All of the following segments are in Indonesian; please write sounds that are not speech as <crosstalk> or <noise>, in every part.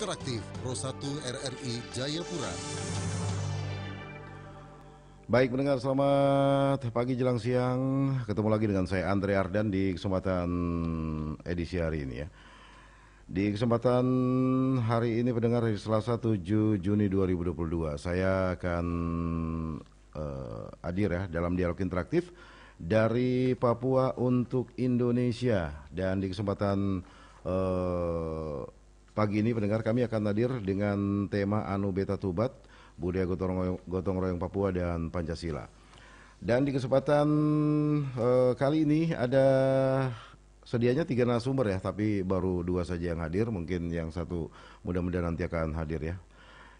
Interaktif Pro 1 RRI Jayapura. Baik mendengar selamat pagi jelang siang ketemu lagi dengan saya Andre Ardan di kesempatan edisi hari ini ya. Di kesempatan hari ini pendengar hari Selasa 7 Juni 2022 saya akan uh, hadir ya dalam dialog interaktif dari Papua untuk Indonesia dan di kesempatan uh, Pagi ini pendengar kami akan hadir dengan tema Anu Beta Tubat, Budaya Gotong Royong, Gotong Royong Papua dan Pancasila. Dan di kesempatan eh, kali ini ada sedianya tiga narasumber ya, tapi baru dua saja yang hadir. Mungkin yang satu mudah-mudahan nanti akan hadir ya.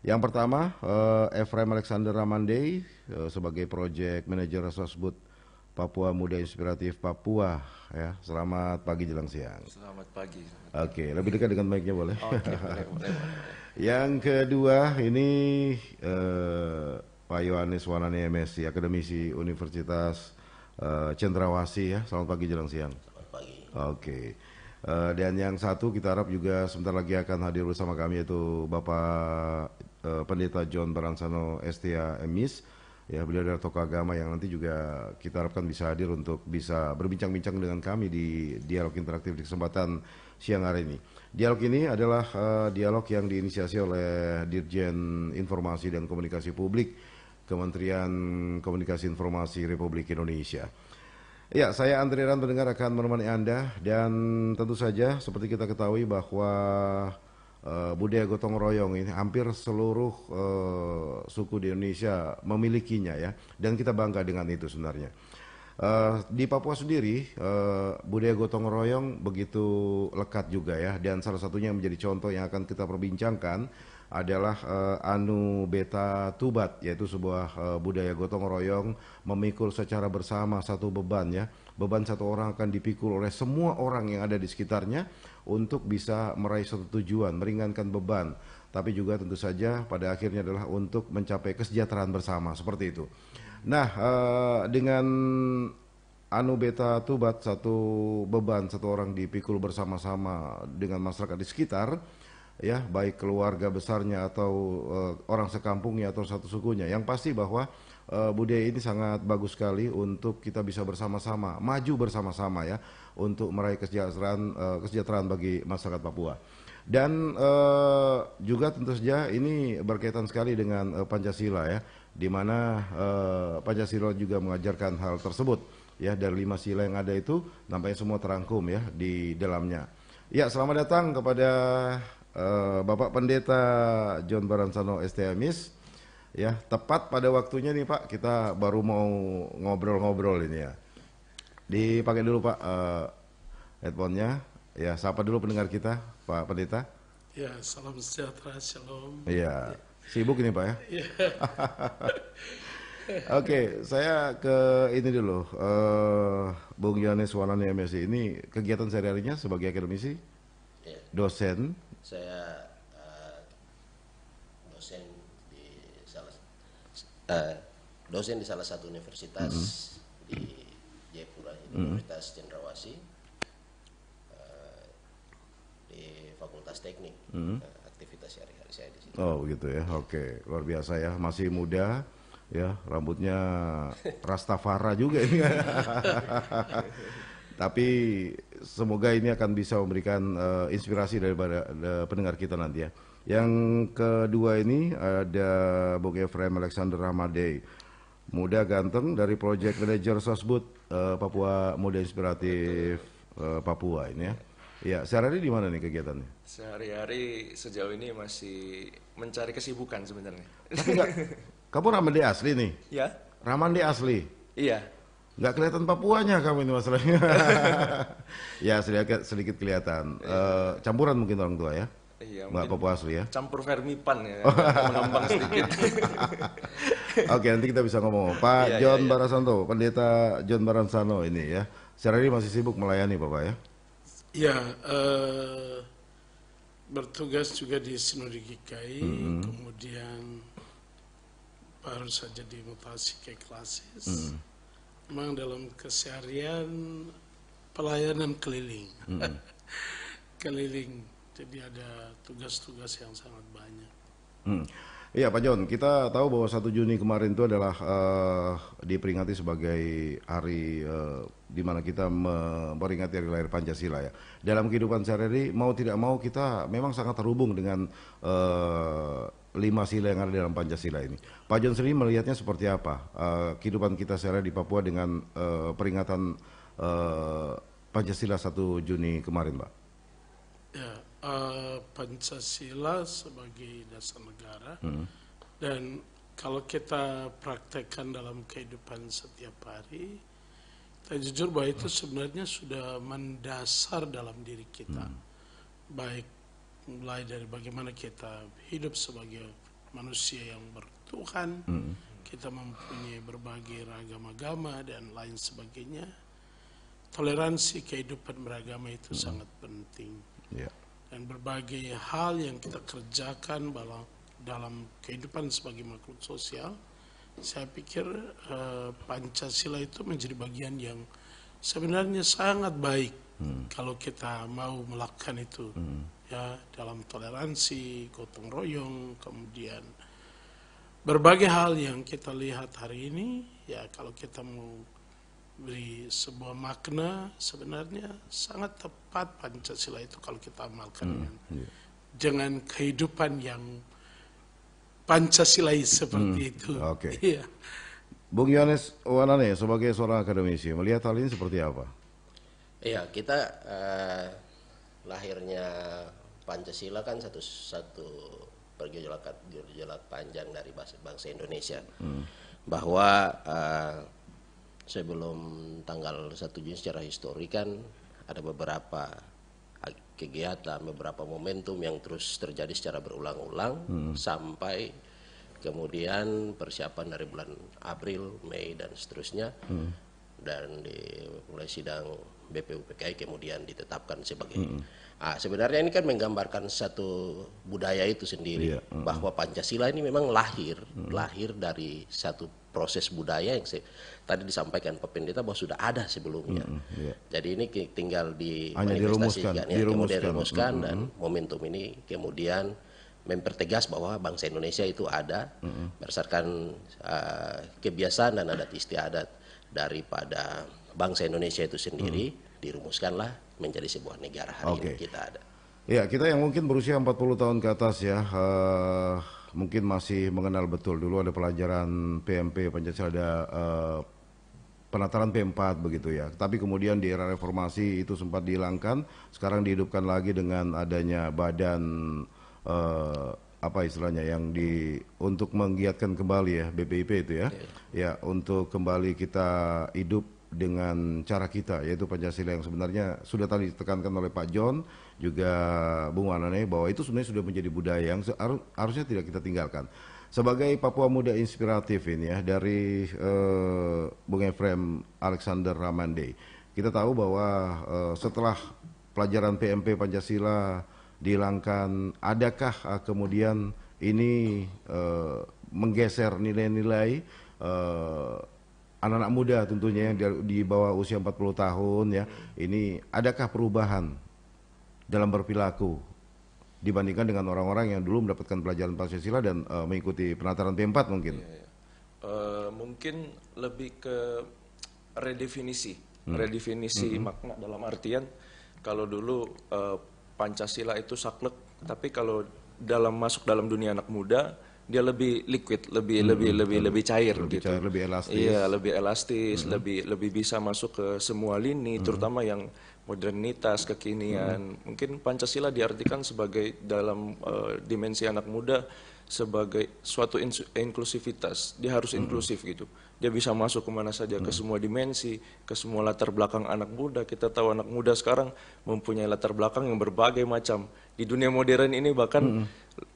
Yang pertama, eh, Efrem Alexander Ramandei eh, sebagai Project Manager Sosbud Papua Muda Inspiratif Papua ya. Selamat pagi jelang siang. Selamat pagi. Oke, okay, lebih dekat dengan baiknya boleh. Oke, okay, boleh, boleh, boleh. <laughs> Yang kedua ini eh, Pak Yohanes Wanani MSc, akademisi Universitas eh, Cendrawasih ya. Selamat pagi jelang siang. Selamat pagi. Oke. Okay. Uh, eh, dan yang satu kita harap juga sebentar lagi akan hadir bersama kami yaitu Bapak uh, Pendeta John Baransano STA Emis ya beliau adalah tokoh agama yang nanti juga kita harapkan bisa hadir untuk bisa berbincang-bincang dengan kami di dialog interaktif di kesempatan siang hari ini. Dialog ini adalah uh, dialog yang diinisiasi oleh Dirjen Informasi dan Komunikasi Publik Kementerian Komunikasi Informasi Republik Indonesia. Ya, saya Andri Ran pendengar akan menemani Anda dan tentu saja seperti kita ketahui bahwa Eh, budaya gotong royong ini hampir seluruh uh, suku di Indonesia memilikinya ya dan kita bangga dengan itu sebenarnya. Uh, di Papua sendiri uh, budaya gotong royong begitu lekat juga ya dan salah satunya yang menjadi contoh yang akan kita perbincangkan adalah uh, Anu Beta Tubat yaitu sebuah uh, budaya gotong royong memikul secara bersama satu beban ya beban satu orang akan dipikul oleh semua orang yang ada di sekitarnya untuk bisa meraih suatu tujuan, meringankan beban, tapi juga tentu saja pada akhirnya adalah untuk mencapai kesejahteraan bersama seperti itu. Nah, eh, dengan anu beta tubat satu beban satu orang dipikul bersama-sama dengan masyarakat di sekitar ya baik keluarga besarnya atau eh, orang sekampungnya atau satu sukunya yang pasti bahwa uh, eh, budaya ini sangat bagus sekali untuk kita bisa bersama-sama maju bersama-sama ya untuk meraih kesejahteraan uh, kesejahteraan bagi masyarakat Papua. Dan uh, juga tentu saja ini berkaitan sekali dengan uh, Pancasila ya, di mana uh, Pancasila juga mengajarkan hal tersebut ya dari lima sila yang ada itu nampaknya semua terangkum ya di dalamnya. Ya, selamat datang kepada uh, Bapak Pendeta John Baransano STMIS ya tepat pada waktunya nih Pak kita baru mau ngobrol-ngobrol ini ya dipakai dulu Pak uh, headphonenya ya sapa dulu pendengar kita Pak Pendeta ya salam sejahtera shalom iya sibuk ini Pak ya iya. <laughs> Oke, okay, saya ke ini dulu. Uh, Bung Yohanes Wanani MSI ini kegiatan sehari-harinya sebagai akademisi, iya. dosen. Saya uh, dosen di salah satu universitas mm -hmm. di Jayapura mm-hmm. Universitas Cendrawasih eh, mm uh, di Fakultas Teknik mm -hmm. uh, aktivitas hari hari saya di situ oh begitu ya iya. oke okay. luar biasa ya masih muda ya rambutnya <laughs> Rastafara juga ini <laughs> Tapi semoga ini akan bisa memberikan uh, inspirasi dari uh, eh, pendengar kita nanti ya. Yang kedua ini ada Bung Efrem Alexander Ramadei. Muda ganteng dari Project Manager Sosbud uh, Papua Muda Inspiratif uh, Papua ini ya. Ya, sehari-hari di mana nih kegiatannya? Sehari-hari sejauh ini masih mencari kesibukan sebenarnya. Tapi enggak, kamu Ramade asli nih? Ya. Ramade asli? Iya nggak kelihatan Papuanya kamu ini masalahnya. <laughs> ya sedikit sedikit kelihatan. E, campuran mungkin orang tua ya. Iya, Mbak Papua asli ya. Campur vermipan ya, <laughs> mengembang sedikit. <laughs> Oke, nanti kita bisa ngomong. Pak iya, iya John iya, iya. Barasanto, pendeta John Baransano ini ya. Secara ini masih sibuk melayani Bapak ya? Iya, uh, bertugas juga di Sinodi GKI, mm -hmm. kemudian baru saja dimutasi ke klasis. -hmm memang dalam keseharian pelayanan keliling. Hmm. <laughs> keliling. Jadi ada tugas-tugas yang sangat banyak. Mm. Iya Pak John, kita tahu bahwa 1 Juni kemarin itu adalah uh, diperingati sebagai hari uh, di mana kita memperingati hari lahir Pancasila ya. Dalam kehidupan sehari-hari mau tidak mau kita memang sangat terhubung dengan eh, lima sila yang ada dalam Pancasila ini. Pak John sendiri melihatnya seperti apa uh, kehidupan kita sehari di Papua dengan uh, peringatan uh, Pancasila 1 Juni kemarin, Pak? Ya, uh, Pancasila sebagai dasar negara hmm. dan kalau kita praktekkan dalam kehidupan setiap hari, kita jujur bahwa itu sebenarnya sudah mendasar dalam diri kita, hmm. baik mulai dari bagaimana kita hidup sebagai manusia yang bertuhan, hmm. kita mempunyai berbagai ragam agama dan lain sebagainya. Toleransi kehidupan beragama itu hmm. sangat penting. Yeah. Dan berbagai hal yang kita kerjakan dalam kehidupan sebagai makhluk sosial, saya pikir uh, Pancasila itu menjadi bagian yang sebenarnya sangat baik hmm. kalau kita mau melakukan itu. Hmm ya dalam toleransi, gotong royong, kemudian berbagai hal yang kita lihat hari ini ya kalau kita mau beri sebuah makna sebenarnya sangat tepat Pancasila itu kalau kita amalkan hmm, iya. dengan kehidupan yang pancasila seperti hmm, itu. Oke. Okay. <laughs> Iya. Bung Yones Wanane sebagai seorang akademisi melihat hal ini seperti apa? Iya, kita uh, lahirnya Pancasila kan satu satu pergejolak pergejolak panjang dari bangsa Indonesia hmm. bahwa uh, sebelum tanggal satu Juni secara histori kan ada beberapa kegiatan beberapa momentum yang terus terjadi secara berulang-ulang hmm. sampai kemudian persiapan dari bulan April Mei dan seterusnya hmm. dan di mulai sidang BPUPKI kemudian ditetapkan sebagai hmm Nah, sebenarnya ini kan menggambarkan satu budaya itu sendiri iya, uh. bahwa Pancasila ini memang lahir uh. lahir dari satu proses budaya yang se- tadi disampaikan Pak Pendeta bahwa sudah ada sebelumnya. Uh, yeah. Jadi ini tinggal Hanya dirumuskan, ya, dirumuskan, dirumuskan uh, dan momentum ini kemudian mempertegas bahwa bangsa Indonesia itu ada uh, berdasarkan uh, kebiasaan dan adat istiadat daripada bangsa Indonesia itu sendiri dirumuskanlah menjadi sebuah negara hari okay. ini kita ada. Ya, kita yang mungkin berusia 40 tahun ke atas ya, uh, mungkin masih mengenal betul dulu ada pelajaran PMP Pancasila ada uh, penataran P4 begitu ya. Tapi kemudian di era reformasi itu sempat dihilangkan, sekarang dihidupkan lagi dengan adanya badan uh, apa istilahnya yang di untuk menggiatkan kembali ya BPIP itu ya. Ya, ya untuk kembali kita hidup dengan cara kita yaitu Pancasila yang sebenarnya sudah tadi ditekankan oleh Pak John juga Bung Wanane bahwa itu sebenarnya sudah menjadi budaya yang harusnya tidak kita tinggalkan. Sebagai Papua Muda Inspiratif ini ya dari eh, Bung Efrem Alexander Ramande. Kita tahu bahwa eh, setelah pelajaran PMP Pancasila dihilangkan, adakah eh, kemudian ini eh, menggeser nilai-nilai eh, anak-anak muda tentunya yang di, bawah usia 40 tahun ya ini adakah perubahan dalam berperilaku dibandingkan dengan orang-orang yang dulu mendapatkan pelajaran Pancasila dan uh, mengikuti penataran P4 mungkin ya, ya. Uh, mungkin lebih ke redefinisi hmm. redefinisi hmm. makna dalam artian kalau dulu uh, Pancasila itu saklek tapi kalau dalam masuk dalam dunia anak muda dia lebih liquid, lebih hmm, lebih hmm, lebih hmm. lebih cair lebih gitu. Cair, lebih elastis. Iya, lebih elastis, hmm. lebih lebih bisa masuk ke semua lini hmm. terutama yang modernitas, kekinian. Hmm. Mungkin Pancasila diartikan sebagai dalam uh, dimensi anak muda sebagai suatu inklusivitas. Dia harus hmm. inklusif gitu dia bisa masuk kemana saja hmm. ke semua dimensi ke semua latar belakang anak muda kita tahu anak muda sekarang mempunyai latar belakang yang berbagai macam di dunia modern ini bahkan hmm.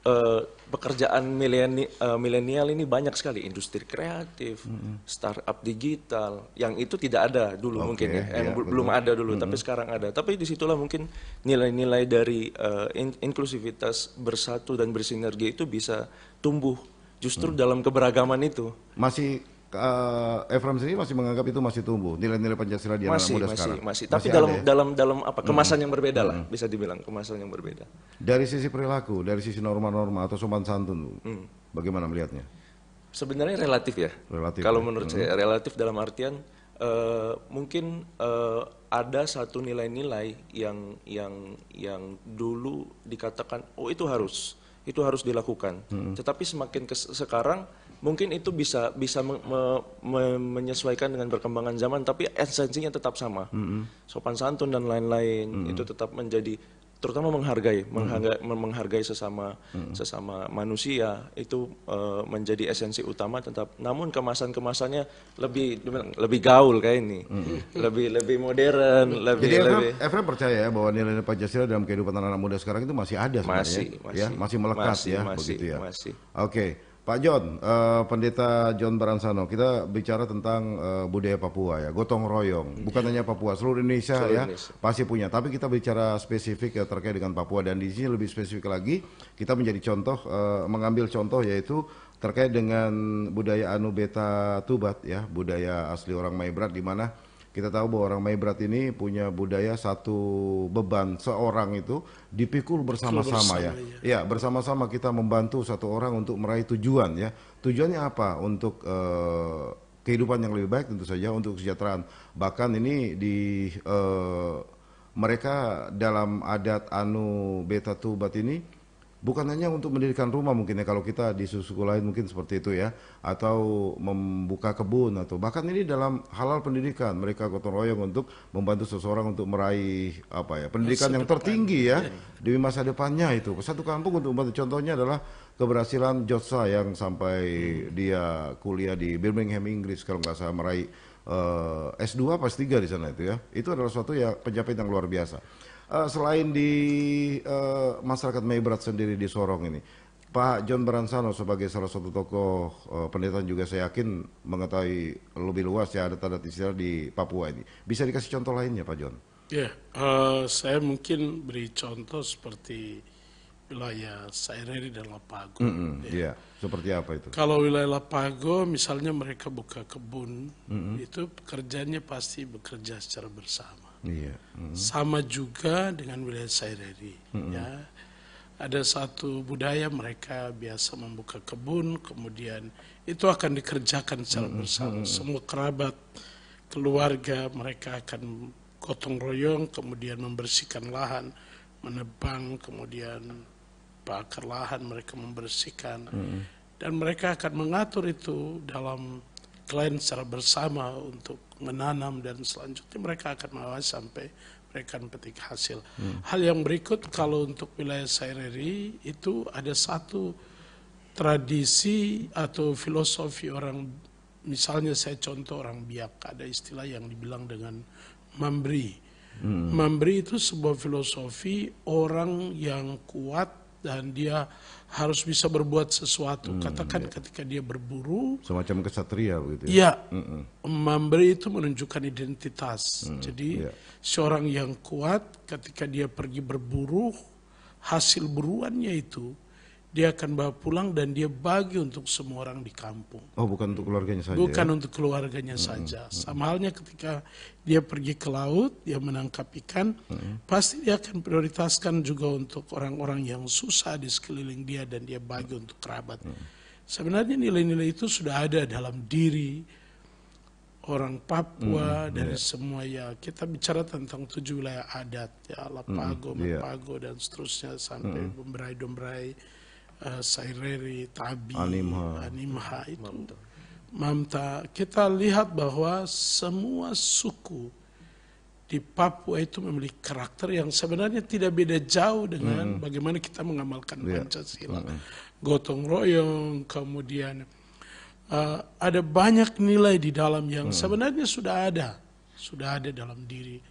uh, pekerjaan eh, milenial uh, ini banyak sekali industri kreatif hmm. startup digital yang itu tidak ada dulu okay, mungkin ya, yeah, iya, belum ada dulu hmm. tapi sekarang ada tapi disitulah mungkin nilai-nilai dari uh, in inklusivitas bersatu dan bersinergi itu bisa tumbuh justru hmm. dalam keberagaman itu. Masih uh, eh, Efram sendiri masih menganggap itu masih tumbuh nilai-nilai Pancasila di masih, anak muda masih, sekarang. Masih, tapi masih. Tapi dalam ya? dalam dalam apa hmm. kemasan hmm. yang berbeda hmm. lah bisa dibilang kemasan yang berbeda. Dari sisi perilaku, dari sisi norma-norma atau sopan santun, hmm. bagaimana melihatnya? Sebenarnya relatif ya. Relatif. Kalau ya? menurut hmm. saya relatif dalam artian uh, mungkin uh, ada satu nilai-nilai yang yang yang dulu dikatakan oh itu harus itu harus dilakukan. Hmm. Tetapi semakin ke sekarang mungkin itu bisa bisa me, me, me, menyesuaikan dengan perkembangan zaman tapi esensinya tetap sama mm -hmm. sopan santun dan lain-lain mm -hmm. itu tetap menjadi terutama menghargai mm -hmm. menghargai, sesama mm -hmm. sesama manusia itu uh, menjadi esensi utama tetap namun kemasan kemasannya lebih lebih gaul kayak ini mm -hmm. lebih lebih modern mm -hmm. lebih jadi lebih Efren percaya ya bahwa nilai-nilai Pancasila dalam kehidupan anak, anak muda sekarang itu masih ada masih masih, ya? masih melekat masih, ya masih, begitu ya oke okay. Pak John, uh, pendeta John Baransano, kita bicara tentang uh, budaya Papua ya, gotong royong, iya. bukan hanya Papua, seluruh Indonesia seluruh ya Indonesia. pasti punya. Tapi kita bicara spesifik ya terkait dengan Papua dan di sini lebih spesifik lagi, kita menjadi contoh, uh, mengambil contoh yaitu terkait dengan budaya Anu Beta Tubat ya, budaya asli orang Maibrat di mana kita tahu bahwa orang Maibrat ini punya budaya satu beban seorang itu dipikul bersama-sama ya. Iya. Ya, bersama-sama kita membantu satu orang untuk meraih tujuan ya. Tujuannya apa? Untuk eh, kehidupan yang lebih baik tentu saja untuk kesejahteraan. Bahkan ini di eh, mereka dalam adat Anu Beta Tubat ini bukan hanya untuk mendirikan rumah mungkin ya kalau kita di suku lain mungkin seperti itu ya atau membuka kebun atau bahkan ini dalam halal pendidikan mereka gotong royong untuk membantu seseorang untuk meraih apa ya pendidikan yang tertinggi ya iya, iya. di masa depannya itu satu kampung untuk membantu contohnya adalah keberhasilan Jotsa yang sampai hmm. dia kuliah di Birmingham Inggris kalau nggak salah meraih uh, S2 pas 3 di sana itu ya itu adalah suatu ya pencapaian yang luar biasa Eh, selain di uh, masyarakat Maybrat sendiri di Sorong ini, Pak John Beransano sebagai salah satu tokoh uh, pendeta juga saya yakin mengetahui lebih luas ya ada adat istilah di Papua ini. Bisa dikasih contoh lainnya Pak John? Ya, yeah, uh, saya mungkin beri contoh seperti wilayah Saireri dan Lapago. Mm -hmm, ya. Yeah. Seperti apa itu? Kalau wilayah Lapago misalnya mereka buka kebun, mm -hmm. itu pekerjaannya pasti bekerja secara bersama. Iya. Mm. Sama juga dengan wilayah Saireri. Mm. Mm-hmm. Ya, ada satu budaya mereka biasa membuka kebun, kemudian itu akan dikerjakan secara mm. bersama. Semua kerabat, keluarga mereka akan gotong royong, kemudian membersihkan lahan, menebang, kemudian bakar lahan mereka membersihkan, dan mereka akan mengatur itu dalam klien secara bersama untuk menanam dan selanjutnya mereka akan mengawas sampai mereka petik hasil. Hmm. Hal yang berikut kalau untuk wilayah Saireri itu ada satu tradisi atau filosofi orang misalnya saya contoh orang biak ada istilah yang dibilang dengan memberi. Hmm. Memberi itu sebuah filosofi orang yang kuat dan dia harus bisa berbuat sesuatu. Hmm, Katakan ya. ketika dia berburu semacam kesatria begitu. Ya, ya mm -mm. memberi itu menunjukkan identitas. Mm, Jadi ya. seorang yang kuat ketika dia pergi berburu hasil buruannya itu dia akan bawa pulang dan dia bagi untuk semua orang di kampung. Oh, bukan untuk keluarganya saja. Ya? Bukan ya? untuk keluarganya hmm. saja. Hmm, hmm. Sama halnya ketika dia pergi ke laut, dia menangkap ikan, hmm, hmm. pasti dia akan prioritaskan juga untuk orang-orang yang susah di sekeliling dia dan dia bagi untuk kerabat. Hmm. Sebenarnya nilai-nilai itu sudah ada dalam diri orang Papua hmm, dari yeah. semua ya kita bicara tentang tujuh wilayah adat ya Lapago, hmm, yeah. dan seterusnya sampai hmm. Dombrai-Dombrai uh, Tabi, Animha, Animha itu. Mamta. Mamta. Kita lihat bahwa semua suku di Papua itu memiliki karakter yang sebenarnya tidak beda jauh dengan hmm. bagaimana kita mengamalkan yeah. Pancasila. Hmm. Gotong royong, kemudian uh, ada banyak nilai di dalam yang hmm. sebenarnya sudah ada, sudah ada dalam diri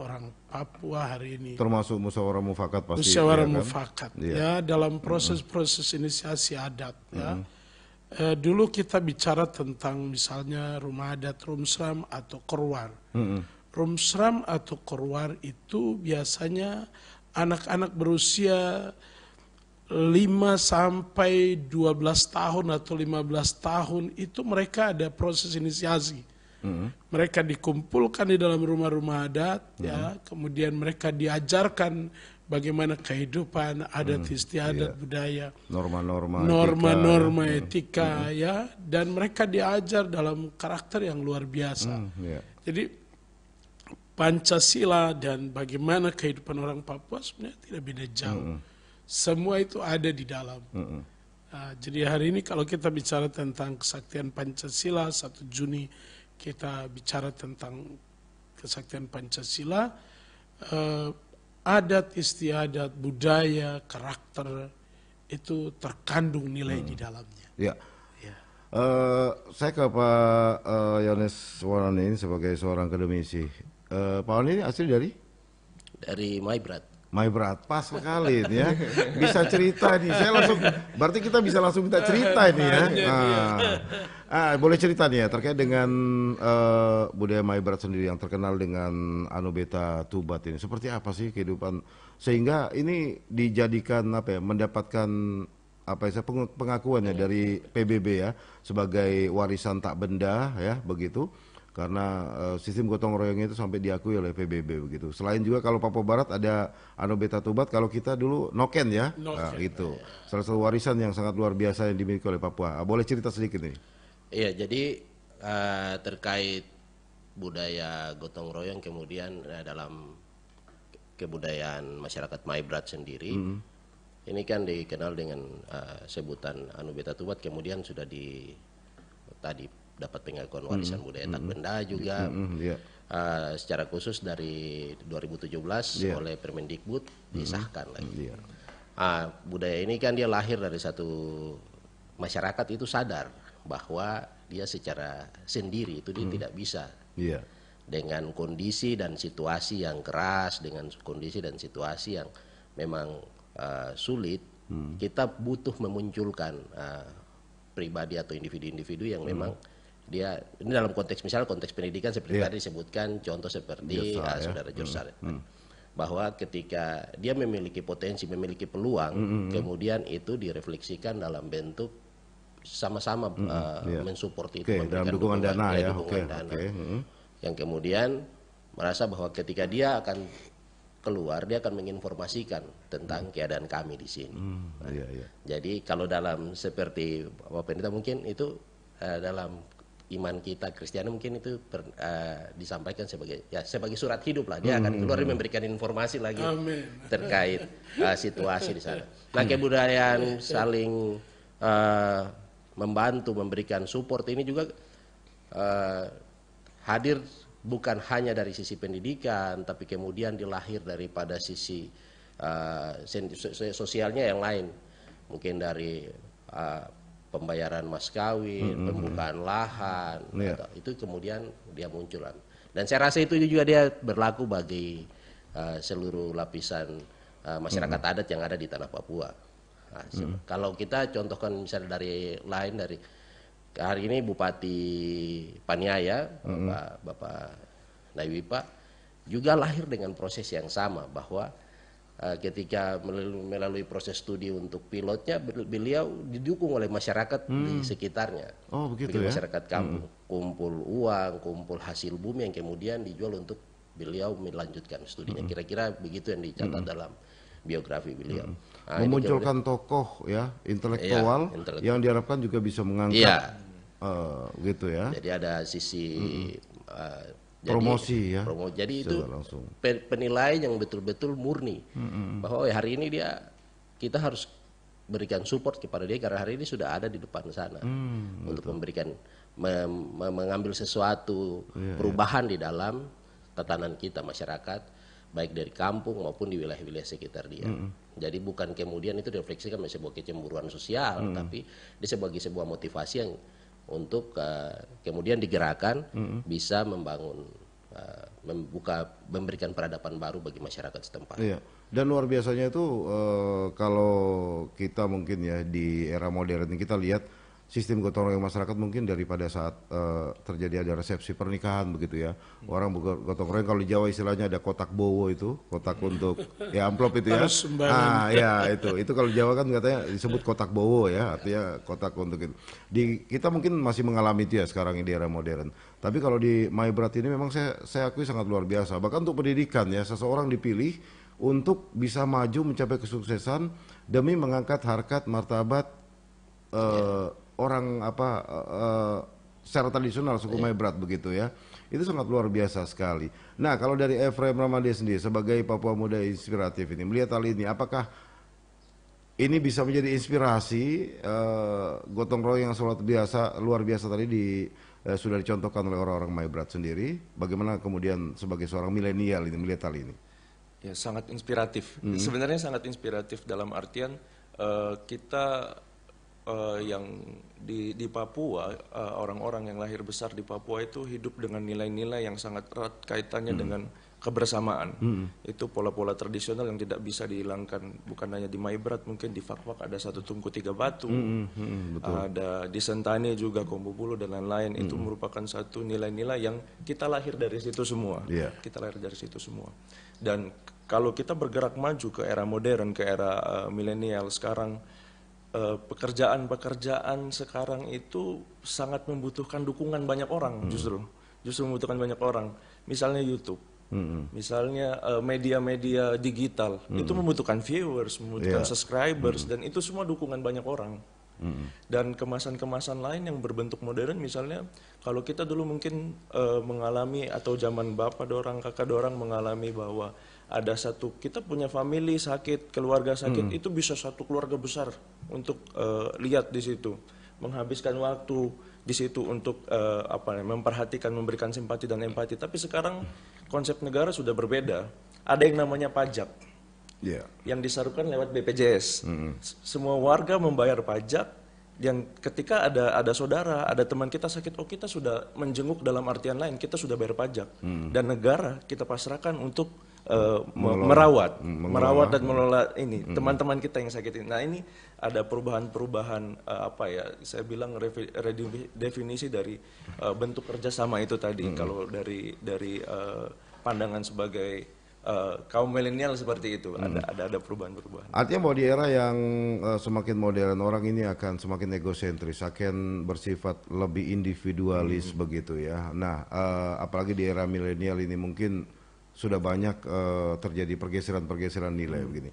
orang Papua hari ini. Termasuk musyawarah mufakat pasti. Musyawarah ya, mufakat ya. ya dalam proses-proses inisiasi adat ya. Hmm. E, dulu kita bicara tentang misalnya rumah adat rumsram atau korwar. Hmm. Rumsram atau korwar itu biasanya anak-anak berusia 5 sampai 12 tahun atau 15 tahun itu mereka ada proses inisiasi hmm. mereka dikumpulkan di dalam rumah-rumah adat hmm. ya kemudian mereka diajarkan bagaimana kehidupan adat hmm, istiadat yeah. budaya norma-norma norma-norma etika, ya. etika hmm. ya dan mereka diajar dalam karakter yang luar biasa hmm, Yeah. jadi pancasila dan bagaimana kehidupan orang Papua sebenarnya tidak beda jauh hmm. hmm. semua itu ada di dalam hmm, hmm. nah, jadi hari ini kalau kita bicara tentang kesaktian pancasila 1 Juni kita bicara tentang kesaktian Pancasila, eh, adat istiadat, budaya, karakter itu terkandung nilai hmm. di dalamnya. Ya. Uh, saya ke Pak uh, Yones Wanani sebagai seorang akademisi. Uh, Pak Wanani ini asli dari? Dari Maibrat. My berat pas sekali ini ya. Bisa cerita nih. Saya langsung berarti kita bisa langsung minta cerita ini ya. Nah, ah, boleh cerita nih ya terkait dengan uh, budaya My berat sendiri yang terkenal dengan Anu Beta Tubat ini. Seperti apa sih kehidupan sehingga ini dijadikan apa ya mendapatkan apa ya pengakuan ya dari PBB ya sebagai warisan tak benda ya begitu karena uh, sistem gotong royongnya itu sampai diakui oleh PBB begitu. Selain juga kalau Papua Barat ada Anobeta Tubat, kalau kita dulu Noken ya, no Nah, ya. itu salah satu warisan yang sangat luar biasa yang dimiliki oleh Papua. Ah, boleh cerita sedikit nih? Iya, jadi uh, terkait budaya gotong royong kemudian uh, dalam kebudayaan masyarakat Maibrat sendiri. Mm -hmm. Ini kan dikenal dengan uh, sebutan Anobeta Tubat kemudian sudah di tadi dapat pengakuan warisan -hmm. budaya tak mm-hmm. benda juga. -hmm, mm-hmm, yeah. Iya. uh, secara khusus dari 2017 yeah. Iya. oleh Permendikbud mm -hmm. lagi. Mm-hmm, yeah. Iya. Uh, budaya ini kan dia lahir dari satu masyarakat itu sadar bahwa dia secara sendiri itu dia hmm. tidak bisa yeah. dengan kondisi dan situasi yang keras dengan kondisi dan situasi yang memang uh, sulit hmm. kita butuh memunculkan uh, pribadi atau individu-individu yang hmm. memang dia ini dalam konteks misalnya konteks pendidikan seperti yeah. tadi disebutkan contoh seperti Jursa, uh, ah, ya. saudara Jorsar mm hmm. bahwa ketika dia memiliki potensi memiliki peluang -hmm. hmm, hmm. kemudian itu direfleksikan dalam bentuk sama-sama -hmm. uh, yeah. Iya. mensupport itu okay, memberikan dalam dukungan, dukungan dana ya, ya dukungan okay, dana okay. yang kemudian merasa bahwa ketika dia akan keluar dia akan menginformasikan tentang hmm. keadaan kami di sini. Hmm, iya, iya. Jadi kalau dalam seperti Bapak Pendeta mungkin itu eh, dalam iman kita Kristiani mungkin itu ber, uh, disampaikan sebagai ya sebagai surat hidup lah dia hmm. akan keluar memberikan informasi lagi Amin. terkait uh, situasi di sana. Hmm. Nah kebudayaan hmm. saling uh, membantu memberikan support ini juga uh, hadir bukan hanya dari sisi pendidikan tapi kemudian dilahir daripada sisi uh, sosialnya yang lain mungkin dari uh, pembayaran mas kawin, hmm, hmm, hmm. pembukaan lahan, yeah. atau, itu kemudian dia munculan. Dan saya rasa itu juga dia berlaku bagi uh, seluruh lapisan uh, masyarakat hmm, hmm. adat yang ada di tanah Papua. Nah, hmm. Kalau kita contohkan misalnya dari lain dari hari ini Bupati Paniaya, hmm. Bapak, Bapak Naiwipa, juga lahir dengan proses yang sama bahwa Eh, ketika melalui proses studi untuk pilotnya beliau didukung oleh masyarakat hmm. di sekitarnya. Oh begitu ya. Masyarakat kampung hmm. kumpul uang, kumpul hasil bumi yang kemudian dijual untuk beliau melanjutkan studinya. Hmm. Kira-kira hmm. begitu yang dicatat hmm. dalam biografi beliau. Hmm. Nah, Memunculkan kemudian, tokoh ya intelektual, ya, yang diharapkan juga bisa mengangkat ya. uh, gitu ya. Jadi ada sisi hmm. Eh, jadi, promosi ya. Promo. Jadi itu langsung. penilaian yang betul-betul murni hmm, bahwa hari ini dia kita harus berikan support kepada dia karena hari ini sudah ada di depan sana hmm, untuk betul. memberikan me, mengambil sesuatu yeah, iya. perubahan yeah. di dalam tatanan kita masyarakat baik dari kampung maupun di wilayah-wilayah sekitar dia. Mm. Jadi bukan kemudian itu direfleksikan sebagai kecemburuan sosial, mm. tapi dia sebagai sebuah motivasi yang untuk uh, kemudian digerakkan mm-hmm. bisa membangun uh, membuka memberikan peradaban baru bagi masyarakat setempat. Iya. Dan luar biasanya itu uh, kalau kita mungkin ya di era modern kita lihat sistem gotong royong masyarakat mungkin daripada saat uh, terjadi ada resepsi pernikahan begitu ya. Orang gotong royong kalau di Jawa istilahnya ada kotak bowo itu, kotak untuk ya amplop itu ya. Ah ya itu. Itu kalau di Jawa kan katanya disebut kotak bowo ya, artinya kotak untuk itu. Di kita mungkin masih mengalami itu ya sekarang di era modern. Tapi kalau di Maybrat ini memang saya saya akui sangat luar biasa. Bahkan untuk pendidikan ya, seseorang dipilih untuk bisa maju mencapai kesuksesan demi mengangkat harkat martabat uh, orang apa uh, secara tradisional suku yeah. Mebrat begitu ya. Itu sangat luar biasa sekali. Nah, kalau dari Efraim Ramadhan sendiri sebagai Papua Muda Inspiratif ini melihat hal ini apakah ini bisa menjadi inspirasi uh, gotong royong yang sangat biasa luar biasa tadi di uh, sudah dicontohkan oleh orang-orang Maibrat sendiri. Bagaimana kemudian sebagai seorang milenial ini melihat hal ini? Ya sangat inspiratif. Mm -hmm. Sebenarnya sangat inspiratif dalam artian uh, kita uh, yang di, di Papua eh, orang-orang uh, yang lahir besar di Papua itu hidup dengan nilai-nilai yang sangat erat kaitannya hmm. dengan kebersamaan. Hmm. Itu pola-pola tradisional yang tidak bisa dihilangkan. Bukan hanya di Maibrat, mungkin di Fakfak ada satu tungku tiga batu, hmm. Hmm. hmm betul. ada di Sentani juga kombo bulu dan lain-lain. Hmm. Itu merupakan satu nilai-nilai yang kita lahir dari situ semua. Yeah. Kita lahir dari situ semua. Dan kalau kita bergerak maju ke era modern, ke era uh, milenial sekarang Eh, pekerjaan-pekerjaan sekarang itu sangat membutuhkan dukungan banyak orang hmm. justru justru membutuhkan banyak orang misalnya YouTube hmm. misalnya eh, media-media uh, digital hmm. itu membutuhkan viewers membutuhkan yeah. subscribers hmm. dan itu semua dukungan banyak orang hmm. dan kemasan-kemasan lain yang berbentuk modern misalnya kalau kita dulu mungkin uh, mengalami atau zaman bapak dorang kakak dorang mengalami bahwa ada satu kita punya family sakit keluarga sakit hmm. itu bisa satu keluarga besar untuk uh, lihat di situ menghabiskan waktu di situ untuk uh, apa memperhatikan memberikan simpati dan empati tapi sekarang konsep negara sudah berbeda ada yang namanya pajak yeah. yang disarukan lewat BPJS hmm. semua warga membayar pajak yang ketika ada ada saudara, ada teman kita sakit, oh kita sudah menjenguk dalam artian lain, kita sudah bayar pajak hmm. dan negara kita pasrahkan untuk Eh, merawat, melola. Hmm, merawat dan melola ini hmm. teman-teman kita yang sakit ini. Nah ini ada perubahan-perubahan uh, apa ya? Saya bilang definisi dari uh, bentuk kerjasama itu tadi. Hmm. Kalau dari dari uh, pandangan sebagai Uh, kaum milenial seperti itu hmm. ada ada perubahan-perubahan. Artinya mau di era yang uh, semakin modern orang ini akan semakin egosentris, akan bersifat lebih individualis hmm. begitu ya. Nah, uh, apalagi di era milenial ini mungkin sudah banyak uh, terjadi pergeseran-pergeseran nilai hmm. begini.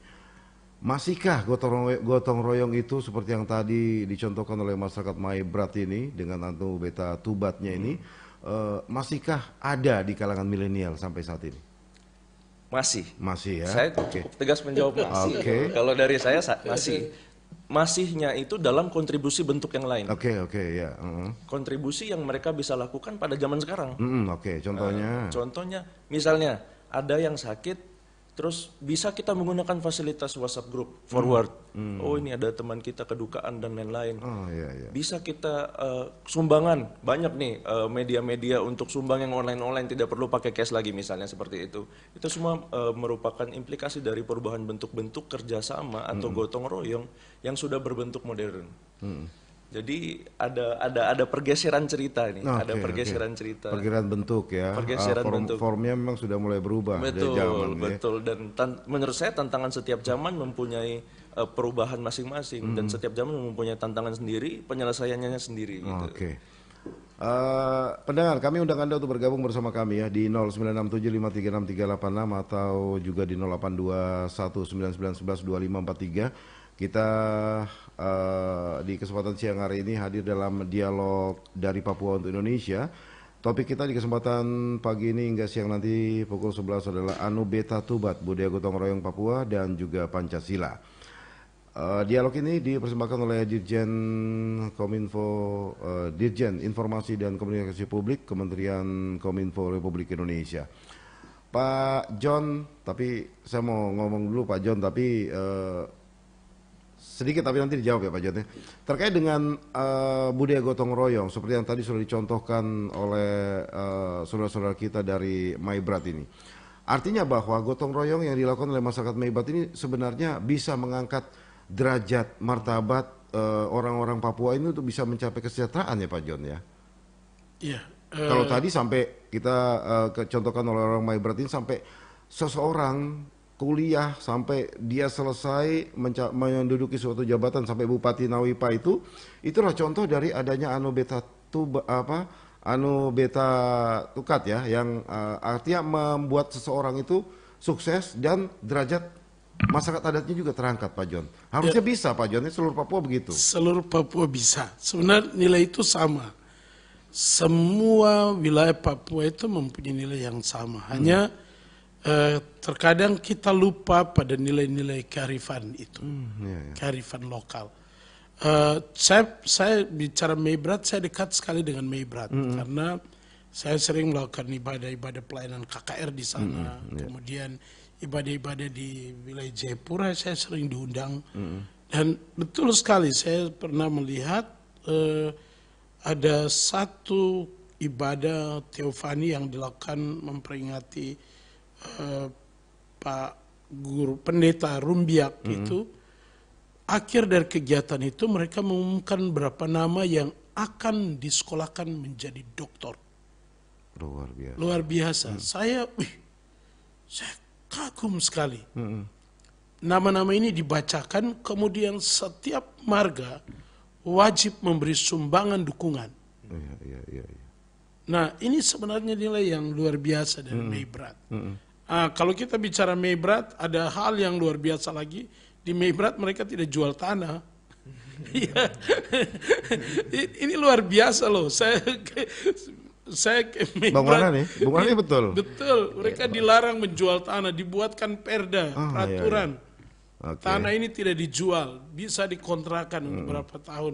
Masihkah gotong royong, gotong royong itu seperti yang tadi dicontohkan oleh masyarakat Maibrat ini dengan antu beta tubatnya hmm. ini uh, eh, masihkah ada di kalangan milenial sampai saat ini? Masih. Masih ya. Saya okay. tegas menjawab masih. Okay. Kalau dari saya masih. Masihnya itu dalam kontribusi bentuk yang lain. Oke, okay, oke, okay, ya. Yeah. Mm-hmm. Kontribusi yang mereka bisa lakukan pada zaman sekarang. Mm -hmm, oke, okay. contohnya. Uh, contohnya misalnya ada yang sakit Terus bisa kita menggunakan fasilitas WhatsApp group forward. Hmm. Oh hmm. ini ada teman kita kedukaan dan lain-lain. Oh, iya, iya. Bisa kita uh, sumbangan banyak nih media eh, media-media untuk sumbang yang online-online tidak perlu pakai cash lagi misalnya seperti itu. Itu semua uh, merupakan implikasi dari perubahan bentuk-bentuk kerjasama atau hmm. gotong royong yang sudah berbentuk modern. Hmm. Jadi ada ada ada pergeseran cerita nih, okay, ada pergeseran okay. cerita. Pergeseran bentuk ya. Pergeseran uh, form, bentuk. Formnya memang sudah mulai berubah betul, dari zaman ya. Betul, ya. dan tan- menurut saya tantangan setiap zaman mempunyai uh, perubahan masing-masing hmm. dan setiap zaman mempunyai tantangan sendiri, penyelesaiannya sendiri gitu. Oke. Okay. Uh, eh, pendengar, kami undang Anda untuk bergabung bersama kami ya di 0967536386 atau juga di 082199112543. Kita Eh, di kesempatan siang hari ini hadir dalam dialog dari Papua untuk Indonesia. Topik kita di kesempatan pagi ini hingga siang nanti pukul 11 adalah Anu Beta Tubat, budaya gotong royong Papua dan juga Pancasila. Eh, dialog ini dipersembahkan oleh Dirjen Kominfo, uh, Dirjen Informasi dan Komunikasi Publik Kementerian Kominfo Republik Indonesia. Pak John, tapi saya mau ngomong dulu Pak John, tapi uh, sedikit tapi nanti dijawab ya Pak Jatnya. Terkait dengan uh, eh, budaya gotong royong seperti yang tadi sudah dicontohkan oleh saudara eh, saudara-saudara kita dari Maibrat ini. Artinya bahwa gotong royong yang dilakukan oleh masyarakat Maibrat ini sebenarnya bisa mengangkat derajat martabat orang eh, orang-orang Papua ini untuk bisa mencapai kesejahteraan ya Pak John ya. Iya. Uh... Kalau tadi sampai kita uh, contohkan oleh orang Maibrat ini sampai seseorang kuliah sampai dia selesai menduduki suatu jabatan sampai bupati Nawipa itu itulah contoh dari adanya anu beta tuba apa anu beta tukat ya yang uh, artinya membuat seseorang itu sukses dan derajat masyarakat adatnya juga terangkat Pak John. Harusnya ya. bisa Pak John, ya, seluruh Papua begitu. Seluruh Papua bisa. Sebenarnya nilai itu sama. Semua wilayah Papua itu mempunyai nilai yang sama. Hanya hmm eh, terkadang kita lupa pada nilai-nilai kearifan itu, hmm, iya, iya. kearifan lokal. Eh, saya saya bicara Meibrat, saya dekat sekali dengan Meibrat hmm, -hmm. karena saya sering melakukan ibadah-ibadah pelayanan KKR di sana, hmm, hmm, iya. kemudian ibadah-ibadah di wilayah Jayapura saya sering diundang hmm, -hmm. dan betul sekali saya pernah melihat eh, ada satu ibadah teofani yang dilakukan memperingati Eh, Pak Guru Pendeta Rumbiak mm -hmm. itu akhir dari kegiatan itu mereka mengumumkan berapa nama yang akan disekolahkan menjadi doktor. Luar biasa. Luar biasa. Hmm. Saya, wih, saya kagum sekali. Hmm. Nama-nama ini dibacakan, kemudian setiap marga wajib memberi sumbangan dukungan. Ya, ya, ya, Nah, ini sebenarnya nilai yang luar biasa dan hmm. lebih berat. Hmm. Uh, kalau kita bicara Meibrat, ada hal yang luar biasa lagi. Di Meibrat mereka tidak jual tanah. <laughs> Iya. ini luar biasa loh. Saya saya Bang Wana nih, Bang Wana betul. Betul, mereka iya. dilarang menjual tanah, dibuatkan perda, ah, iya, peraturan. Tanah ini tidak dijual, bisa dikontrakan mm. untuk berapa tahun.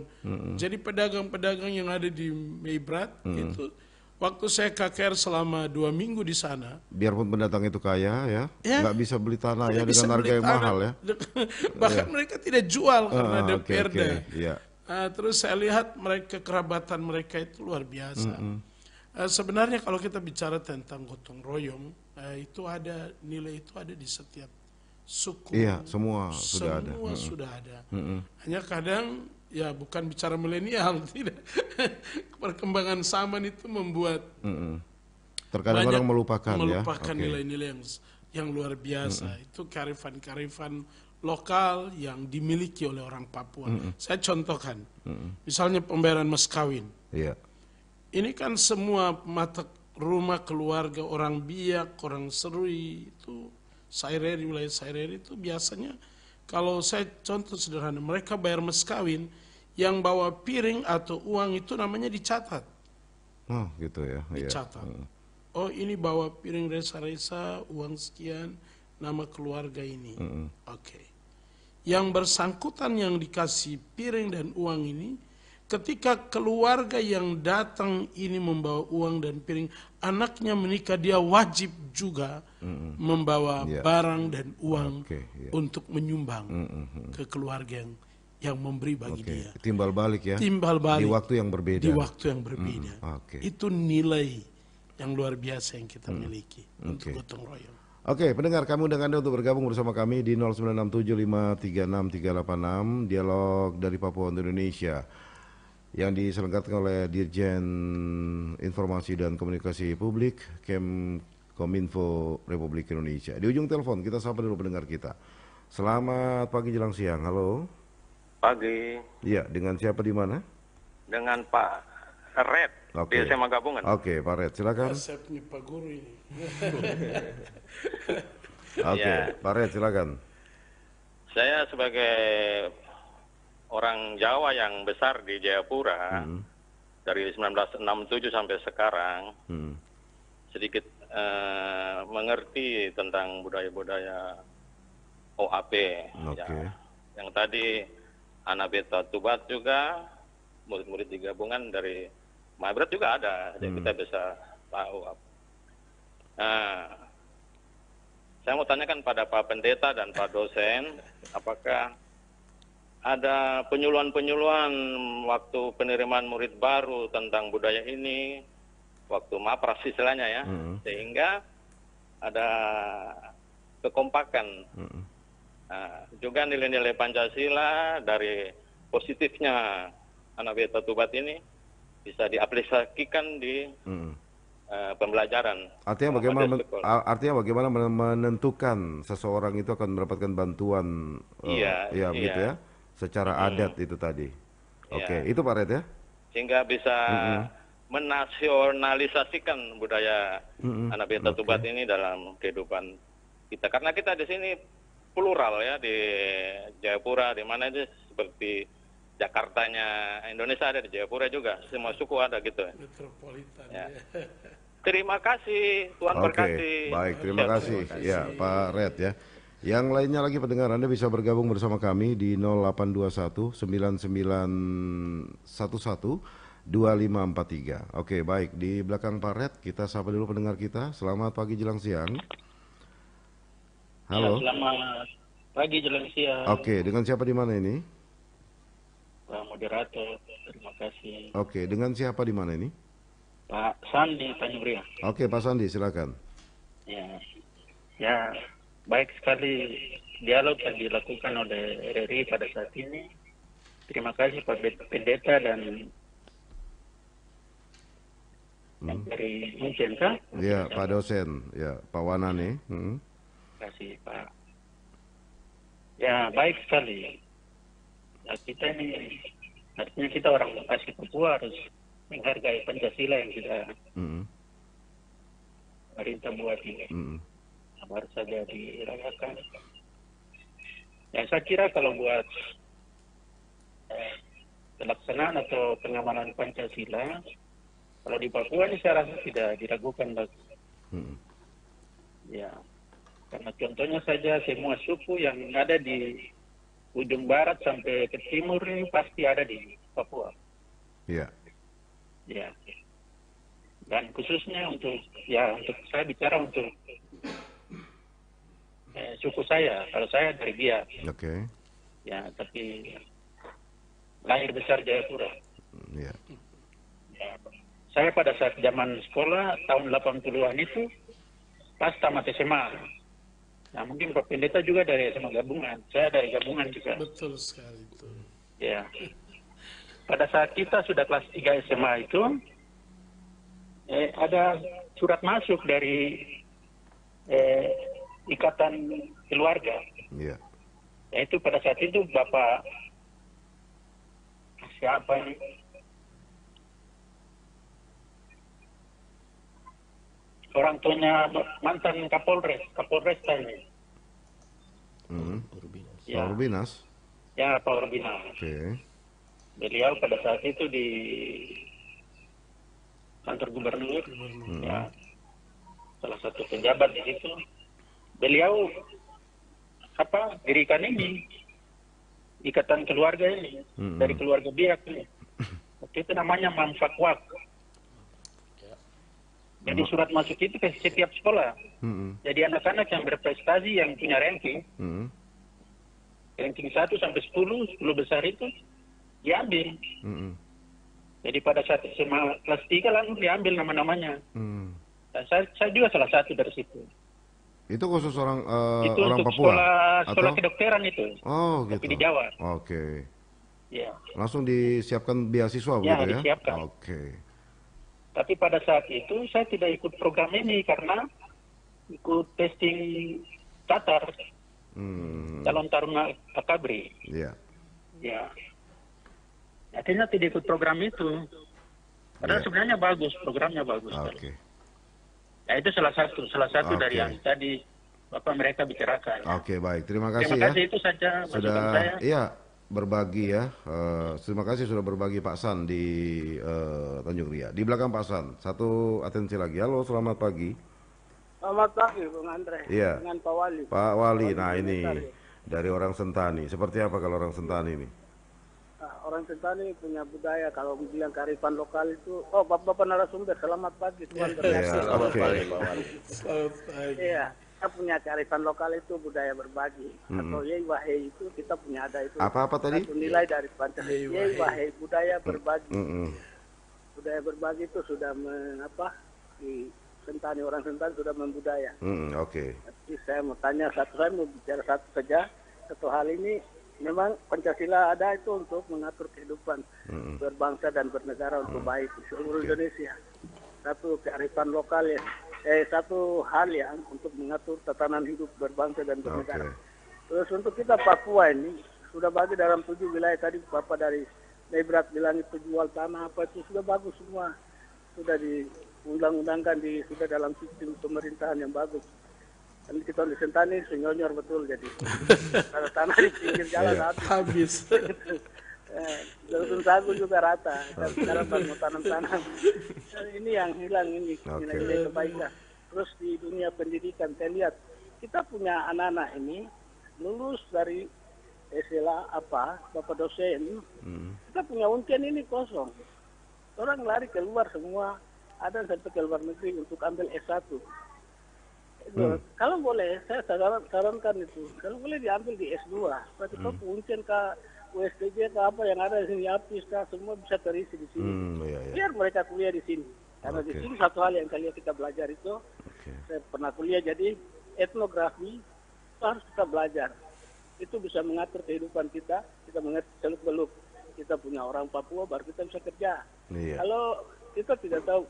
Jadi pedagang-pedagang yang ada di Meibrat itu Waktu saya KKR selama dua minggu di sana. Biarpun pendatang itu kaya ya, ya nggak bisa beli tanah ya dengan harga yang tanah. mahal ya. <laughs> Bahkan ya. mereka tidak jual karena ada ah, DPRD. Okay, okay. Yeah. Ya. Uh, terus saya lihat mereka kerabatan mereka itu luar biasa. Mm -hmm. uh, sebenarnya kalau kita bicara tentang gotong royong, uh, itu ada nilai itu ada di setiap suku. Iya, semua sudah semua ada. Semua sudah ada. Mm -hmm. Hanya kadang ya bukan bicara milenial <laughs> tidak perkembangan zaman itu membuat mm-hmm. terkadang orang melupakan ya. melupakan nilai nilai-nilai okay. yang yang luar biasa mm-hmm. itu karifan-karifan lokal yang dimiliki oleh orang Papua mm-hmm. saya contohkan mm-hmm. misalnya pembayaran mas kawin yeah. ini kan semua mata rumah keluarga orang Biak orang Serui itu Saireri wilayah Saireri itu biasanya kalau saya contoh sederhana mereka bayar mas kawin yang bawa piring atau uang itu namanya dicatat. Oh gitu ya. Iya. Dicatat. Hmm. Oh ini bawa piring resa-resa uang sekian nama keluarga ini. Mm -hmm. Oke. Okay. Yang bersangkutan yang dikasih piring dan uang ini ketika keluarga yang datang ini membawa uang dan piring, anaknya menikah dia wajib juga mm-hmm. membawa yeah. barang dan uang okay, iya. yeah. untuk menyumbang mm-hmm. ke keluarga yang yang memberi bagi okay. dia. Timbal balik ya. Timbal balik. Di waktu yang berbeda. Di waktu yang berbeda. Hmm, okay. Itu nilai yang luar biasa yang kita hmm. miliki okay. untuk gotong royong. Oke, okay, pendengar kami undang Anda untuk bergabung bersama kami di 0967536386 Dialog dari Papua untuk Indonesia yang diselenggarakan oleh Dirjen Informasi dan Komunikasi Publik Kem Kominfo Republik Indonesia. Di ujung telepon kita sapa dulu pendengar kita. Selamat pagi jelang siang. Halo. Pagi. Iya, dengan siapa di mana? Dengan Pak Red okay. saya SMA Gabungan. Oke, okay, Pak Red, silakan. Resepnya Pak Guru ini. <laughs> Oke, okay, ya. Pak Red, silakan. Saya sebagai orang Jawa yang besar di Jayapura hmm. dari 1967 sampai sekarang, hmm. sedikit eh, mengerti tentang budaya-budaya OAP. Okay. Ya. Yang tadi anabeta tubat juga murid-murid di gabungan dari Mahabrat juga ada jadi kita hmm. bisa tahu nah saya mau tanyakan pada Pak Pendeta dan Pak dosen apakah ada penyuluhan-penyuluhan waktu penerimaan murid baru tentang budaya ini waktu mapras istilahnya ya hmm. sehingga ada kekompakan hmm. Nah, juga nilai-nilai Pancasila dari positifnya anak beta tubat ini bisa diaplikasikan di hmm. uh, pembelajaran. Artinya bagaimana men, artinya bagaimana menentukan seseorang itu akan mendapatkan bantuan eh, iya, ya iya. begitu ya secara hmm. adat itu tadi. Iya. Oke, okay. itu Pak Red ya. Sehingga bisa mm menasionalisasikan budaya mm anak beta okay. tubat ini dalam kehidupan kita. Karena kita di sini plural ya di Jayapura di mana itu seperti Jakartanya Indonesia ada di Jayapura juga semua suku ada gitu ya. Ya. Ya. Terima kasih Tuhan okay, berkati. Baik, terima kasih. kasih. Ya, Pak Red ya. Yang lainnya lagi pendengar Anda bisa bergabung bersama kami di 0821 9911 2543. Oke, baik. Di belakang Pak Red kita sapa dulu pendengar kita. Selamat pagi jelang siang. Halo. selamat pagi jelang siang. Oke, okay, dengan siapa di mana ini? Pak moderator, terima kasih. Oke, okay, dengan siapa di mana ini? Pak Sandi Tanjung Ria. Oke, okay, Pak Sandi, silakan. Ya, ya baik sekali dialog yang dilakukan oleh RRI pada saat ini. Terima kasih Pak Pendeta dan hmm. dari kan? ya. Pak dosen, ya Pak Wanani. Hmm kasih Pak. Ya baik sekali. Nah, kita ini artinya kita orang Bekasi Papua harus menghargai Pancasila yang sudah mm. perintah buat ini. Mm. Harus saja dirayakan. Ya saya kira kalau buat eh, pelaksanaan atau pengamalan Pancasila, kalau di Papua ini saya rasa tidak diragukan lagi. Mm. Ya. Karena contohnya saja semua suku yang ada di ujung barat sampai ke timur ini pasti ada di Papua. Iya. Yeah. Dan khususnya untuk ya untuk saya bicara untuk eh, suku saya. Kalau saya dari dia. Oke. Okay. Ya, tapi lahir besar Jayapura. Iya. Ya. Saya pada saat zaman sekolah tahun 80-an itu pas tamat SMA Nah mungkin Pak Pendeta juga dari SMA gabungan, saya dari gabungan juga. Betul sekali itu. Ya. Pada saat kita sudah kelas 3 SMA itu, eh, ada surat masuk dari eh, ikatan keluarga. Iya. Yaitu pada saat itu Bapak siapa ini? orang tuanya mantan Kapolres, Kapolres tadi. Hmm. Ya. Pak Urbinas. Ya, Pak Urbinas. Oke. Okay. Beliau pada saat itu di kantor gubernur, hmm. ya, salah satu pejabat di situ. Beliau apa dirikan ini ikatan keluarga ini hmm. dari keluarga biak ini. <laughs> Waktu itu namanya Manfakwak. Jadi surat masuk itu ke setiap sekolah. Hmm. Jadi anak-anak yang berprestasi yang punya ranking, hmm. ranking 1 sampai 10, 10 besar itu diambil. Hmm. Jadi pada saat SMA kelas 3 langsung diambil nama-namanya. Hmm. Dan saya, saya juga salah satu dari situ. Itu khusus orang uh, itu orang untuk Papua sekolah, atau sekolah kedokteran itu. Oh, gitu. Tapi di Jawa. Oke. Okay. Ya. Langsung disiapkan beasiswa ya, begitu ya? disiapkan. Oke. Okay tapi pada saat itu saya tidak ikut program ini karena ikut testing Tatar hmm. calon taruna Akabri. Iya. Yeah. Ya. Akhirnya tidak ikut program itu. Padahal yeah. sebenarnya bagus, programnya bagus. Ah, oke. Okay. Ya itu salah satu, salah satu okay. Ah, dari yang tadi Bapak mereka bicarakan. Oke, okay, baik. Terima kasih Terima kasih ya. itu saja Sudah, saya. Iya, berbagi ya. Uh, terima kasih sudah berbagi Pak San di uh, Tanjung Ria. Di belakang Pak San, satu atensi lagi. Halo, selamat pagi. Selamat pagi, Bung Andre. Iya. Dengan Pak Wali. Pak Wali, Pak Wali nah ini ya. dari orang Sentani. Seperti apa kalau orang Sentani ini? Nah, orang Sentani punya budaya kalau bilang karifan lokal itu. Oh, Bapak-bapak narasumber, selamat pagi. Tuhan ya, Selamat iya, pagi, Pak Wali. Selamat pagi. Iya kita punya kearifan lokal itu budaya berbagi hmm. atau yei itu kita punya ada itu apa apa tadi satu nilai dari Pancasila yei budaya hmm. berbagi hmm. Hmm. budaya berbagi itu sudah men, apa di sentani orang sentani sudah membudaya hmm, hmm oke okay. tapi saya mau tanya satu saya mau bicara satu saja satu hal ini memang Pancasila ada itu untuk mengatur kehidupan hmm. hmm. berbangsa dan bernegara untuk hmm. baik di seluruh okay. Indonesia satu kearifan lokal ya eh, satu hal yang untuk mengatur tatanan hidup berbangsa dan bernegara. Okay. Terus untuk kita Papua ini sudah bagi dalam tujuh wilayah tadi Bapak dari Lebrat bilang itu jual tanah apa itu sudah bagus semua sudah diundang-undangkan di sudah dalam sistem pemerintahan yang bagus. Dan kita di Sentani senyonyor betul jadi tanah, <laughs> tanah di pinggir jalan iya. habis. <laughs> eh, sagu juga rata tapi sekarang mau tanam-tanam nah, ini yang hilang ini nilai-nilai okay. kebaikan terus di dunia pendidikan saya lihat kita punya anak-anak ini lulus dari istilah apa bapak dosen hmm. kita punya untian ini kosong orang lari keluar semua ada sampai ke luar negeri untuk ambil S1 eh, Hmm. Kalau boleh, saya sarankan itu. Kalau boleh diambil di S2, berarti hmm. kau untian ke USPJ atau apa yang ada di sini, APIS semua bisa terisi di sini. Hmm, iya, iya. Biar mereka kuliah di sini. Karena okay. di sini satu hal yang kalian kita belajar itu, okay. saya pernah kuliah jadi etnografi itu harus kita belajar. Itu bisa mengatur kehidupan kita, kita mengerti seluk beluk. Kita punya orang Papua baru kita bisa kerja. Iya. Kalau kita tidak tahu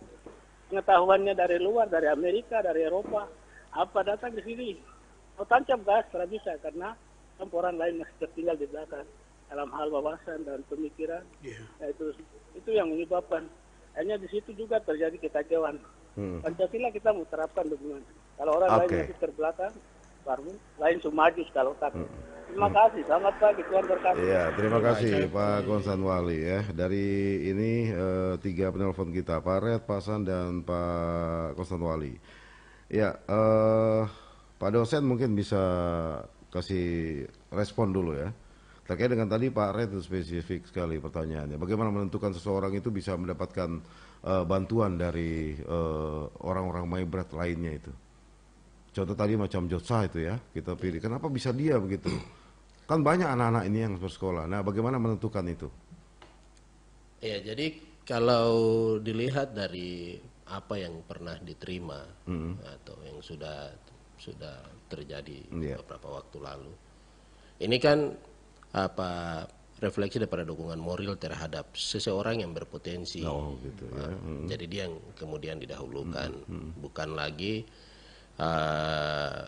pengetahuannya dari luar, dari Amerika, dari Eropa, apa datang di sini? Oh, tancap gas, tidak bisa karena orang lain masih tertinggal di belakang dalam hal wawasan dan pemikiran yeah. Ya, itu itu yang menyebabkan hanya di situ juga terjadi kekacauan hmm. pancasila kita mau terapkan dukungan kalau orang okay. lain masih terbelakang baru lain sumaju kalau tak hmm. terima hmm. kasih selamat pagi Tuhan berkati ya terima kasih Pak Konsan Wali ya dari ini e, tiga penelpon kita Pak Red Pak San dan Pak Konsan Wali ya e, Pak dosen mungkin bisa kasih respon dulu ya. Terkait dengan tadi Pak Red itu spesifik sekali pertanyaannya, bagaimana menentukan seseorang itu bisa mendapatkan uh, bantuan dari orang eh, orang-orang maibrat lainnya itu? Contoh tadi macam Jotsa itu ya, kita pilih. Kenapa bisa dia begitu? Kan banyak anak-anak ini yang bersekolah. Nah, bagaimana menentukan itu? Ya, jadi kalau dilihat dari apa yang pernah diterima mm-hmm. atau yang sudah sudah terjadi yeah. beberapa waktu lalu, ini kan apa refleksi daripada dukungan moral terhadap seseorang yang berpotensi. Oh, gitu ya. Ah, hmm. Jadi dia yang kemudian didahulukan, hmm. hmm, hmm. bukan lagi uh,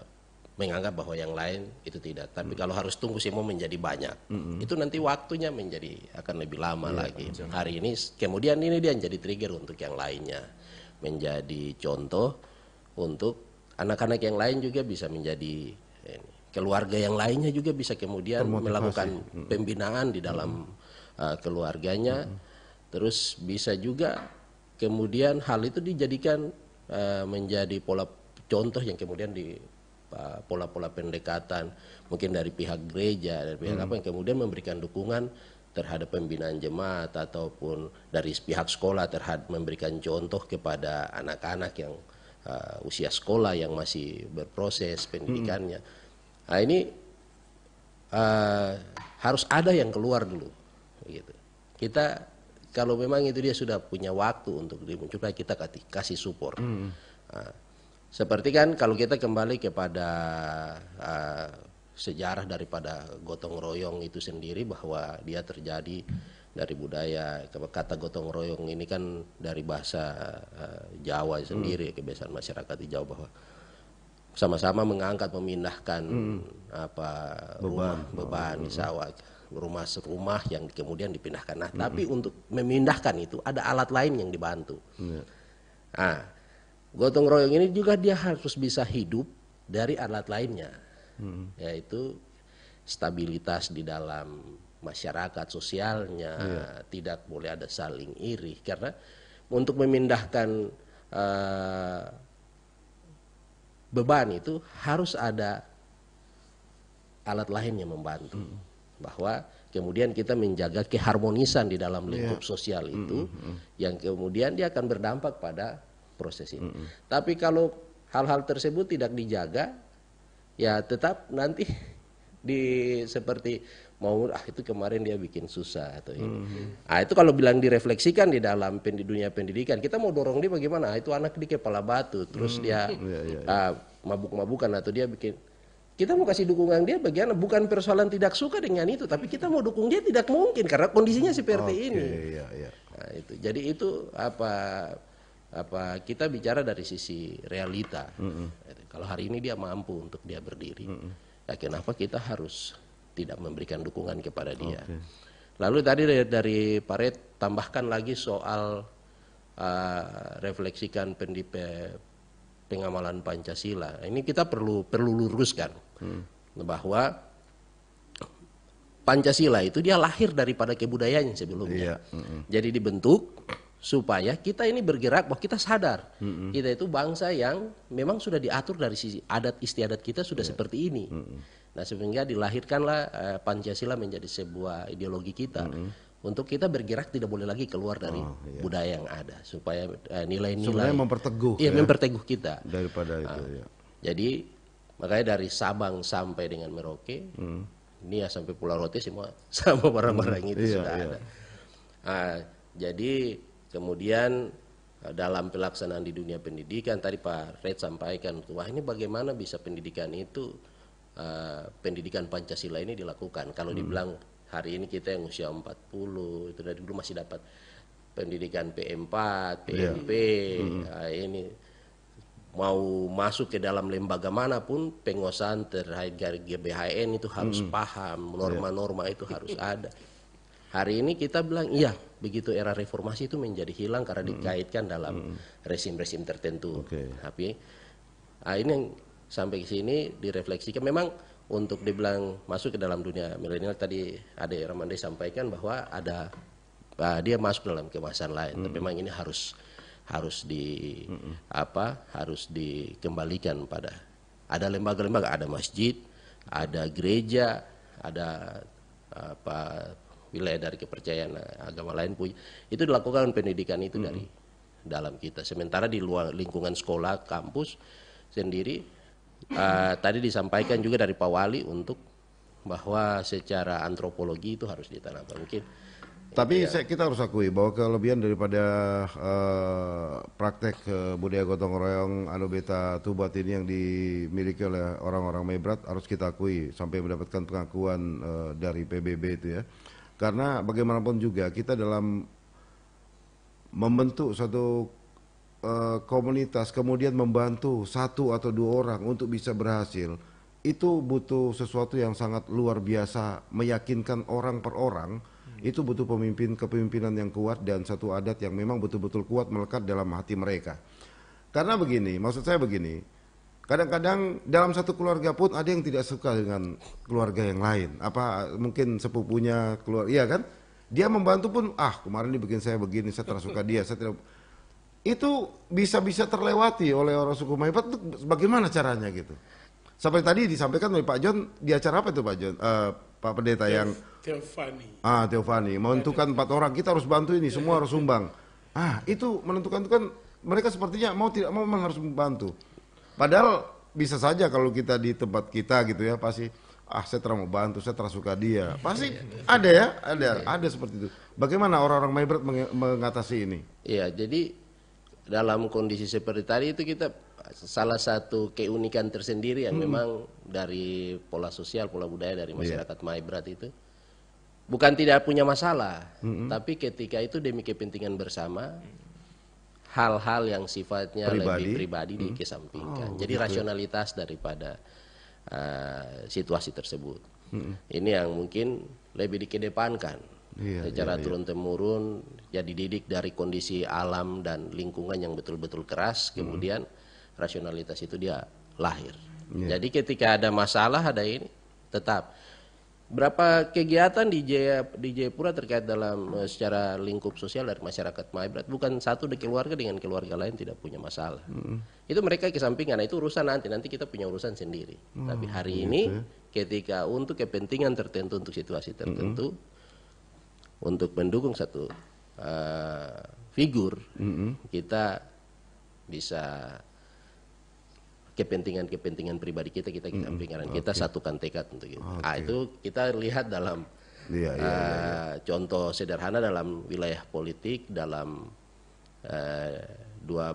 menganggap bahwa yang lain itu tidak. Tapi hmm. kalau harus tunggu semua menjadi banyak, hmm, hmm. itu nanti waktunya menjadi akan lebih lama ya, lagi. Jangan. Hari ini, kemudian ini dia jadi trigger untuk yang lainnya, menjadi contoh untuk anak-anak yang lain juga bisa menjadi ini keluarga yang lainnya juga bisa kemudian melakukan pembinaan di dalam uh, keluarganya. Terus bisa juga kemudian hal itu dijadikan uh, menjadi pola contoh yang kemudian di uh, pola-pola pendekatan mungkin dari pihak gereja dari pihak hmm. apa yang kemudian memberikan dukungan terhadap pembinaan jemaat ataupun dari pihak sekolah terhadap memberikan contoh kepada anak-anak yang uh, usia sekolah yang masih berproses pendidikannya hmm. Nah ini uh, harus ada yang keluar dulu. Gitu. Kita kalau memang itu dia sudah punya waktu untuk dimunculkan kita kasih support. Hmm. Uh, seperti kan kalau kita kembali kepada uh, sejarah daripada gotong royong itu sendiri bahwa dia terjadi dari budaya kata gotong royong ini kan dari bahasa uh, Jawa sendiri hmm. kebiasaan masyarakat di Jawa bahwa sama-sama mengangkat memindahkan hmm. apa beban rumah, beban oh, hmm. di sawah rumah serumah yang kemudian dipindahkan. Nah, hmm. tapi untuk memindahkan itu ada alat lain yang dibantu. Hmm. ah gotong royong ini juga dia harus bisa hidup dari alat lainnya, hmm. yaitu stabilitas di dalam masyarakat sosialnya, hmm. tidak boleh ada saling iri karena untuk memindahkan uh, beban itu harus ada alat lain yang membantu. Hmm. Bahwa kemudian kita menjaga keharmonisan di dalam lingkup yeah. sosial itu -hmm. yang kemudian dia akan berdampak pada proses ini. -hmm. Tapi kalau hal-hal tersebut tidak dijaga ya tetap nanti di seperti mau ah itu kemarin dia bikin susah atau ini. Hmm. Ah itu kalau bilang direfleksikan di dalam pen, di dunia pendidikan, kita mau dorong dia bagaimana? Ah, itu anak di kepala batu, terus hmm. dia <laughs> yeah, yeah, yeah. Ah, mabuk-mabukan atau dia bikin kita mau kasih dukungan dia bagian bukan persoalan tidak suka dengan itu, tapi kita mau dukung dia tidak mungkin karena kondisinya seperti okay, ini. Yeah, yeah. Nah, itu. Jadi itu apa apa kita bicara dari sisi realita. Mm -hmm. Kalau hari ini dia mampu untuk dia berdiri, mm -hmm. ya kenapa kita harus tidak memberikan dukungan kepada dia. Okay. Lalu tadi dari, dari Paret tambahkan lagi soal uh, refleksikan pendipe pengamalan Pancasila. Ini kita perlu perlu luruskan hmm. bahwa Pancasila itu dia lahir daripada kebudayaan sebelumnya. Yeah. Mm-hmm. Jadi dibentuk supaya kita ini bergerak bahwa kita sadar mm-hmm. kita itu bangsa yang memang sudah diatur dari sisi adat istiadat kita sudah yeah. seperti ini. Mm-hmm Nah sehingga dilahirkanlah eh, Pancasila menjadi sebuah ideologi kita. Mm -hmm. Untuk kita bergerak tidak boleh lagi keluar dari oh, iya. budaya yang ada supaya eh, nilai-nilai eh, memperteguh iya, ya memperteguh kita daripada nah, itu ya. Jadi makanya dari Sabang sampai dengan Merauke, hmm. ya sampai Pulau Rote semua <laughs> sama barang-barang hmm. itu iya, sudah iya. ada. Nah, jadi kemudian eh, dalam pelaksanaan di dunia pendidikan tadi Pak Red sampaikan, wah ini bagaimana bisa pendidikan itu uh, pendidikan Pancasila ini dilakukan. Kalau hmm. dibilang hari ini kita yang usia 40 itu dari dulu masih dapat pendidikan P4, PMP, yeah. Ya, hmm. uh, ini mau masuk ke dalam lembaga manapun penguasaan terkait GBHN itu harus hmm. paham norma-norma yeah. itu harus ada. Hari ini kita bilang iya begitu era reformasi itu menjadi hilang karena hmm. dikaitkan dalam hmm. resim-resim tertentu. Okay. Tapi nah, ini yang sampai ke sini direfleksikan memang untuk dibilang masuk ke dalam dunia milenial tadi Ade Ramande sampaikan bahwa ada uh, dia masuk dalam kemasan lain hmm. tapi memang ini harus harus di hmm. apa harus dikembalikan pada ada lembaga-lembaga ada masjid ada gereja ada apa wilayah dari kepercayaan agama lain pun itu dilakukan pendidikan itu hmm. dari dalam kita sementara di luar lingkungan sekolah kampus sendiri uh, tadi disampaikan juga dari Pak Wali untuk bahwa secara antropologi itu harus ditanamkan mungkin. Tapi ya. saya, kita harus akui bahwa kelebihan daripada uh, praktek uh, budaya gotong royong anu beta Tubat ini yang dimiliki oleh orang-orang Mebrat harus kita akui sampai mendapatkan pengakuan uh, dari PBB itu ya. Karena bagaimanapun juga kita dalam membentuk suatu Eh, komunitas kemudian membantu satu atau dua orang untuk bisa berhasil itu butuh sesuatu yang sangat luar biasa meyakinkan orang per orang hmm. itu butuh pemimpin kepemimpinan yang kuat dan satu adat yang memang betul-betul kuat melekat dalam hati mereka karena begini maksud saya begini Kadang-kadang dalam satu keluarga pun ada yang tidak suka dengan keluarga yang lain. Apa mungkin sepupunya keluar, iya kan? Dia membantu pun, ah kemarin dibikin saya begini, saya suka dia, saya tidak itu bisa-bisa terlewati oleh orang suku Maipat bagaimana caranya gitu sampai tadi disampaikan oleh Pak John di acara apa itu Pak John uh, Pak Pendeta Teof, yang Teofani ah Teofani menentukan empat orang kita harus bantu ini semua harus sumbang ah itu menentukan itu kan mereka sepertinya mau tidak mau memang harus membantu padahal bisa saja kalau kita di tempat kita gitu ya pasti ah saya terang mau bantu, saya terang suka dia. Pasti ada ya, ada, ada seperti itu. Bagaimana orang-orang Maybrat mengatasi ini? Iya, jadi dalam kondisi seperti tadi itu kita salah satu keunikan tersendiri yang hmm. memang dari pola sosial, pola budaya dari iya. masyarakat yeah. Maibrat itu bukan tidak punya masalah, hmm. tapi ketika itu demi kepentingan bersama hal-hal yang sifatnya pribadi. lebih pribadi hmm. dikesampingkan. Oh, Jadi betul. Ya. rasionalitas daripada uh, situasi tersebut. Hmm. Ini yang mungkin lebih dikedepankan iya, secara iya, iya. turun temurun ya dididik dari kondisi alam dan lingkungan yang betul-betul keras hmm. kemudian hmm. rasionalitas itu dia lahir yeah. jadi ketika ada masalah ada ini tetap berapa kegiatan di Jaya, di Jayapura terkait dalam eh, secara lingkup sosial dari masyarakat Maibrat bukan satu di keluarga dengan keluarga lain tidak punya masalah mm. itu mereka kesampingan itu urusan nanti nanti kita punya urusan sendiri mm. tapi hari gitu. ini ya. ketika untuk kepentingan tertentu untuk situasi tertentu mm untuk mendukung satu uh, figur mm -hmm. kita bisa kepentingan-kepentingan pribadi kita kita kita mm -hmm. okay. kita satukan tekad untuk itu. Okay. Nah, itu kita lihat dalam yeah, uh, yeah, yeah, contoh sederhana dalam wilayah politik dalam uh, dua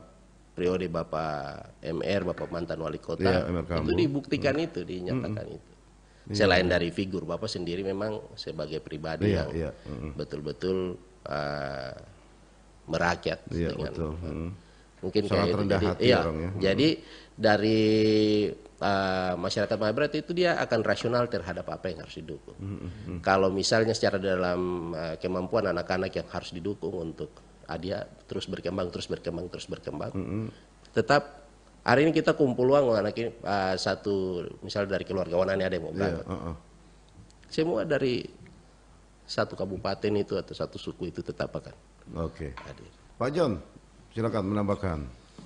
periode Bapak MR Bapak mantan wali kota iya, itu dibuktikan mm -hmm. itu dinyatakan mm -hmm. itu. Iya. Selain dari figur, Bapak sendiri memang sebagai pribadi iya, yang iya. betul-betul uh, merakyat iya, dengan betul. Mm. mungkin Sangat kayak rendah itu. Hati jadi, iya, orang ya. jadi dari uh, masyarakat Mahabrat itu dia akan rasional terhadap apa yang harus didukung. Mm-hmm. Kalau misalnya secara dalam uh, kemampuan anak-anak yang harus didukung untuk uh, dia terus berkembang, terus berkembang, terus berkembang, tetap hari ini kita kumpul uang anak ini uh, eh, satu misal dari keluarga wananya ada yang mau iya, berangkat yeah, uh -uh. semua dari satu kabupaten itu atau satu suku itu tetap akan oke okay. Pak John silakan menambahkan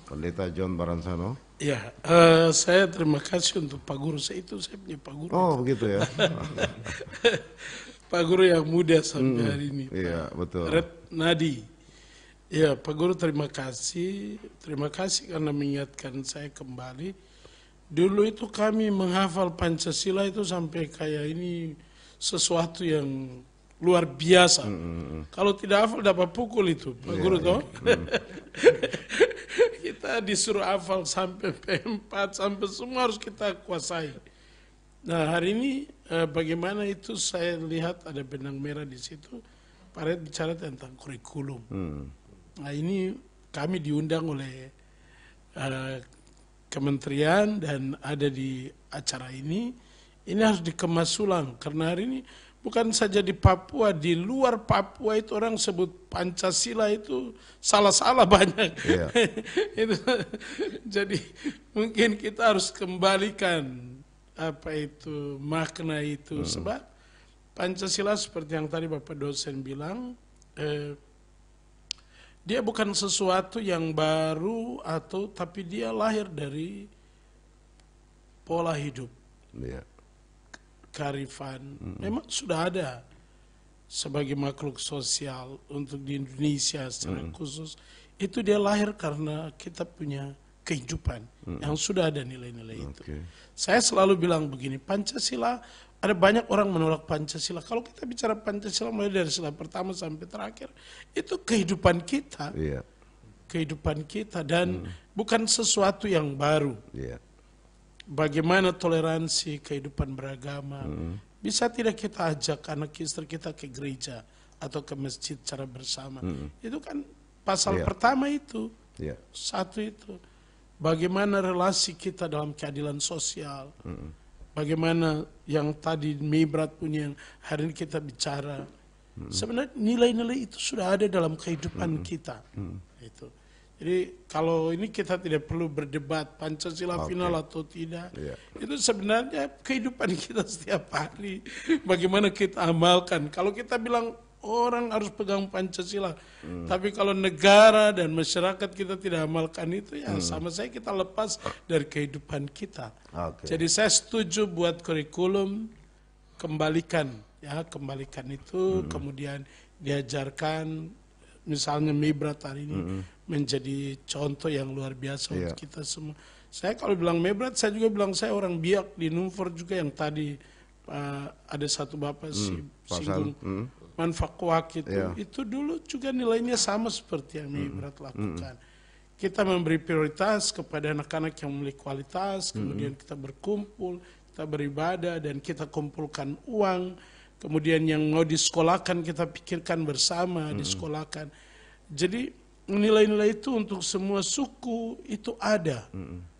Pendeta John Baransano Ya, uh, saya terima kasih untuk Pak Guru. Saya itu saya punya Pak Guru. Oh, begitu ya. <laughs> Pak Guru yang muda sampai hmm, hari ini. Iya, Pak betul. Red Nadi. Ya, Pak Guru terima kasih. Terima kasih karena mengingatkan saya kembali. Dulu itu kami menghafal Pancasila itu sampai kayak ini sesuatu yang luar biasa. Hmm. Kalau tidak hafal dapat pukul itu, Pak yeah, Guru iya. toh. Hmm. <laughs> kita disuruh hafal sampai P4 sampai semua harus kita kuasai. Nah, hari ini eh, bagaimana itu saya lihat ada benang merah di situ. Pak Red bicara tentang kurikulum. Hmm. Nah ini kami diundang oleh uh, kementerian dan ada di acara ini. Ini harus dikemas ulang karena hari ini bukan saja di Papua, di luar Papua itu orang sebut Pancasila itu salah-salah <laughs> banyak. Yeah. <laughs> itu, <laughs> jadi mungkin kita harus kembalikan apa itu makna itu hmm. sebab Pancasila seperti yang tadi Bapak dosen bilang eh, dia bukan sesuatu yang baru atau tapi dia lahir dari pola hidup. Ya. Karifan hmm. memang sudah ada sebagai makhluk sosial untuk di Indonesia secara hmm. khusus itu dia lahir karena kita punya kehidupan hmm. yang sudah ada nilai-nilai okay. itu. Saya selalu bilang begini, Pancasila ada banyak orang menolak Pancasila. Kalau kita bicara Pancasila mulai dari sila pertama sampai terakhir, itu kehidupan kita. Yeah. Kehidupan kita dan hmm. bukan sesuatu yang baru. Yeah. Bagaimana toleransi kehidupan beragama? Hmm. Bisa tidak kita ajak anak istri kita ke gereja atau ke masjid secara bersama? Hmm. Itu kan pasal yeah. pertama itu. Yeah. Satu itu. Bagaimana relasi kita dalam keadilan sosial? Hmm bagaimana yang tadi Mibrat punya yang hari ini kita bicara. Hmm. Sebenarnya nilai-nilai itu sudah ada dalam kehidupan hmm. kita. Hmm. Itu. Jadi kalau ini kita tidak perlu berdebat Pancasila okay. final atau tidak. Yeah. Itu sebenarnya kehidupan <laughs> kita setiap hari. Bagaimana kita amalkan. Kalau kita bilang orang harus pegang Pancasila. Hmm. Tapi kalau negara dan masyarakat kita tidak amalkan itu ya hmm. sama saya kita lepas dari kehidupan kita. Okay. Jadi saya setuju buat kurikulum kembalikan ya kembalikan itu hmm. kemudian diajarkan misalnya Mibrat hari ini hmm. menjadi contoh yang luar biasa yeah. untuk iya. kita semua. Saya kalau bilang Mibrat saya juga bilang saya orang biak di Numfor juga yang tadi uh, ada satu bapak hmm. si singgung hmm manfaat itu yeah. itu dulu juga nilainya sama seperti yang Mibrat mm-hmm. lakukan. mm Kita memberi prioritas kepada anak-anak yang memiliki kualitas, kemudian mm kita berkumpul, kita beribadah dan kita kumpulkan uang. Kemudian yang mau disekolahkan kita pikirkan bersama mm disekolahkan. Jadi nilai-nilai itu untuk semua suku itu ada. mm